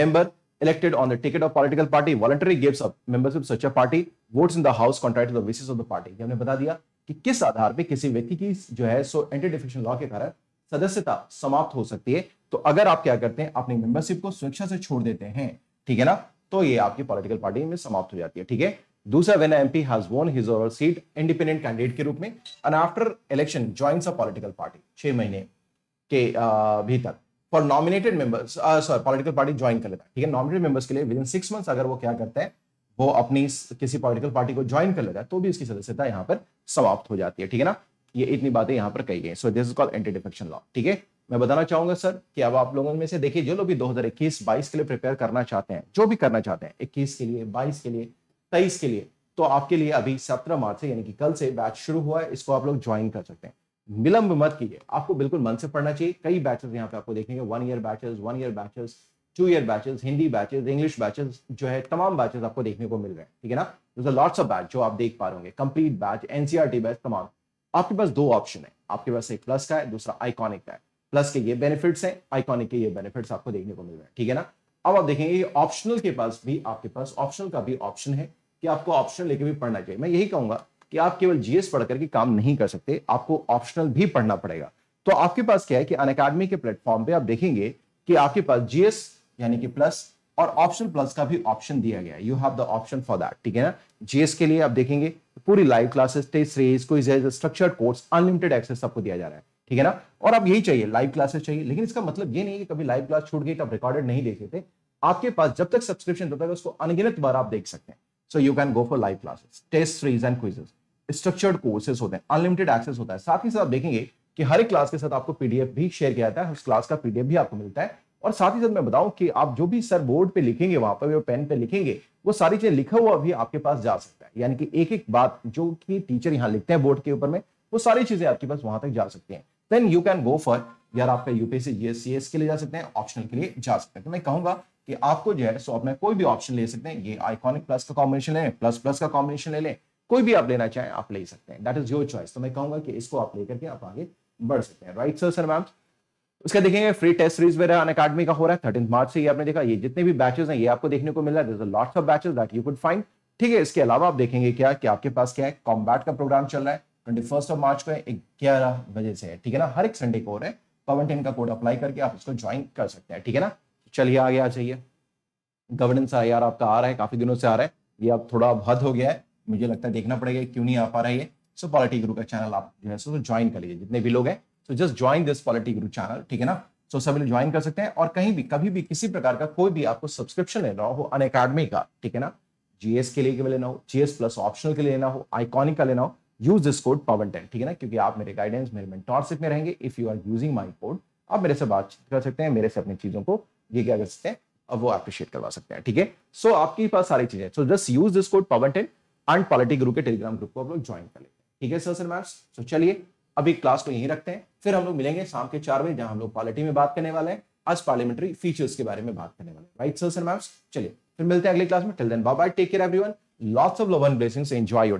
member elected on the ticket of political party voluntary gives of membership such a party votes in the house contract to the wishes of the party हमने बता दिया कि किस आधार पर किसी व्यक्ति की जो है सो एंटी डिफिक्शन लॉ के कारण सदस्यता समाप्त हो सकती है तो अगर आप क्या करते हैं अपनी मेंबरशिप को स्वेच्छा से छोड़ देते हैं ठीक है ना तो ये आपकी पॉलिटिकल पार्टी में समाप्त हो जाती है ठीक है दूसरा when MP has won his or seat independent candidate के रूप में and after election joins a political party छह महीने के भीतर for nominated members sorry political party join कर लेता है ठीक है नॉमिनेटेड मेंबर्स के लिए विद इन सिक्स मंथ्स अगर वो क्या करता है वो अपनी किसी पॉलिटिकल पार्टी को ज्वाइन कर लेता है तो भी इसकी सदस्यता यहाँ पर समाप्त हो जाती है ठीक है ना ये इतनी बातें यहाँ पर कही गई so this is call anti defection law ठीक है मैं बताना चाहूंगा सर कि अब आप लोगों में से देखिए जो लोग भी 2021 22 के लिए प्रिपेयर करना चाहते हैं जो भी करना चाहते हैं 21 के लिए 22 के लिए 23 के लिए तो आपके लिए अभी 17 मार्च से यानी कि कल से बैच शुरू हुआ है इसको आप लोग ज्वाइन कर सकते हैं विलंब मत कीजिए आपको बिल्कुल मन से पढ़ना चाहिए कई बैचेस यहाँ पे आपको देखेंगे one year batches one year batches two year batches Hindi batches English batches जो है तमाम बैचेस आपको देखने को मिल रहे हैं ठीक है ना लॉर्ड्स ऑफ बैच जो आप देख पा रहे होंगे कंप्लीट बैच एनसीआर बैच तमाम आपके पास दो ऑप्शन है आपके पास एक प्लस का है दूसरा आइकॉनिक का है प्लस के ये बेनिफिट्स हैं आइकॉनिक के ये बेनिफिट्स आपको देखने को मिल रहे हैं ठीक है ना अब आप देखेंगे ऑप्शनल के पास भी आपके पास ऑप्शनल का भी ऑप्शन है कि आपको ऑप्शन लेके भी पढ़ना चाहिए मैं यही कहूंगा कि आप केवल जीएस पढ़ करके काम नहीं कर सकते आपको ऑप्शनल भी पढ़ना पड़ेगा तो आपके पास क्या है कि अन के प्लेटफॉर्म पे आप देखेंगे कि आपके पास जीएस यानी कि प्लस और ऑप्शन प्लस का भी ऑप्शन दिया गया you have the option for that ठीक है ना जीएस के लिए आप देखेंगे पूरी लाइव क्लासेस टेस्ट सीरीज कोई स्ट्रक्चर्ड कोर्स अनलिमिटेड एक्सेस सबको दिया जा रहा है ठीक है ना और अब यही चाहिए लाइव क्लासेस चाहिए लेकिन इसका मतलब ये नहीं है कि कभी लाइव क्लास छूट गई तो आप रिकॉर्डेड नहीं देख थे आपके पास जब तक सब्सक्रिप्शन तब तक उसको अनगिनत बार आप देख सकते हैं so you can go for live classes test series and quizzes structured courses होते हैं अनलिमिटेड एक्सेस होता है साथ ही साथ देखेंगे कि हर एक क्लास के साथ आपको पीडीएफ भी शेयर किया जाता है उस क्लास का पीडीएफ भी आपको मिलता है और साथ ही साथ मैं बताऊं कि आप जो भी सर बोर्ड पे लिखेंगे वहां पर वो पेन पे लिखेंगे वो सारी चीजें लिखा हुआ भी आपके पास जा सकता है यानी कि एक एक बात जो कि टीचर यहाँ लिखते हैं बोर्ड के ऊपर में वो सारी चीजें आपके पास वहां तक जा सकती हैं then you can go for यार आपका यूपीएससी जीएससीएस के लिए जा सकते हैं ऑप्शनल के लिए जा सकते हैं तो मैं कहूंगा कि आपको जो है सो अपना कोई भी ऑप्शन ले सकते हैं ये आइकॉनिक प्लस का कॉम्बिनेशन है प्लस प्लस का कॉम्बिनेशन ले लें कोई भी आप लेना चाहें आप ले सकते हैं दैट इज योर चॉइस तो मैं कहूंगा कि इसको आप लेकर के आप आगे बढ़ सकते हैं राइट सर सर मैम उसका देखेंगे फ्री टेस्ट सीरीज वगैरह अन अकेडमी का हो रहा है थर्टीन मार्च से ये आपने देखा ये जितने भी बैचेस हैं ये आपको देखने को मिल रहा है lots of batches that you could find ठीक है इसके अलावा आप देखेंगे क्या कि आपके पास क्या है कॉम्बैट का प्रोग्राम चल रहा है ट्वेंटी फर्स्ट ऑफ मार्च को ग्यारह बजे से है ठीक है ना हर एक संडे को हो रहा है पवन टेन का कोड अप्लाई करके आप इसको ज्वाइन कर सकते हैं ठीक है ना चलिए आगे आ जाइए गवर्नेंस आई आर आपका आ रहा है काफी दिनों से आ रहा है ये अब थोड़ा हद हो गया है मुझे लगता है देखना पड़ेगा क्यों नहीं आ पा रहा है ये सो पॉलिटी ग्रुप का चैनल आप जो है सो ज्वाइन कर लीजिए जितने भी लोग हैं तो just join this polity guru channel ठीक है ना सो so, सभी ज्वाइन कर सकते हैं और कहीं भी कभी भी किसी प्रकार का कोई भी आपको सब्सक्रिप्शन लेना हो अन अकेडमी का ठीक है ना जीएस के लिए लेना हो जीएस प्लस ऑप्शनल के लिए लेना हो आइकॉनिक का लेना हो use this code Pawan ten ठीक है ना क्योंकि आप मेरे गाइडेंस मेरे मेंटोरशिप में रहेंगे if you are using my code आप मेरे से बातचीत कर सकते हैं मेरे से अपनी चीजों को ये क्या कर सकते हैं अब वो अप्रिशिएट करवा सकते हैं ठीक है सो so, आपके पास सारी चीजें so just use this code Pawan ten and polity group के टेलीग्राम ग्रुप को आप लोग ज्वाइन कर लेते हैं ठीक है सर सर मैम सो चलिए अभी क्लास को यहीं रखते हैं फिर हम लोग मिलेंगे शाम के चार बजे जहां हम लोग पॉलिटी में बात करने वाले हैं आज पार्लियामेंट्री फीचर्स के बारे में बात करने वाले राइट सर मैम चलिए फिर मिलते हैं अगले क्लास में till then bye take care everyone lots of love and blessings enjoy your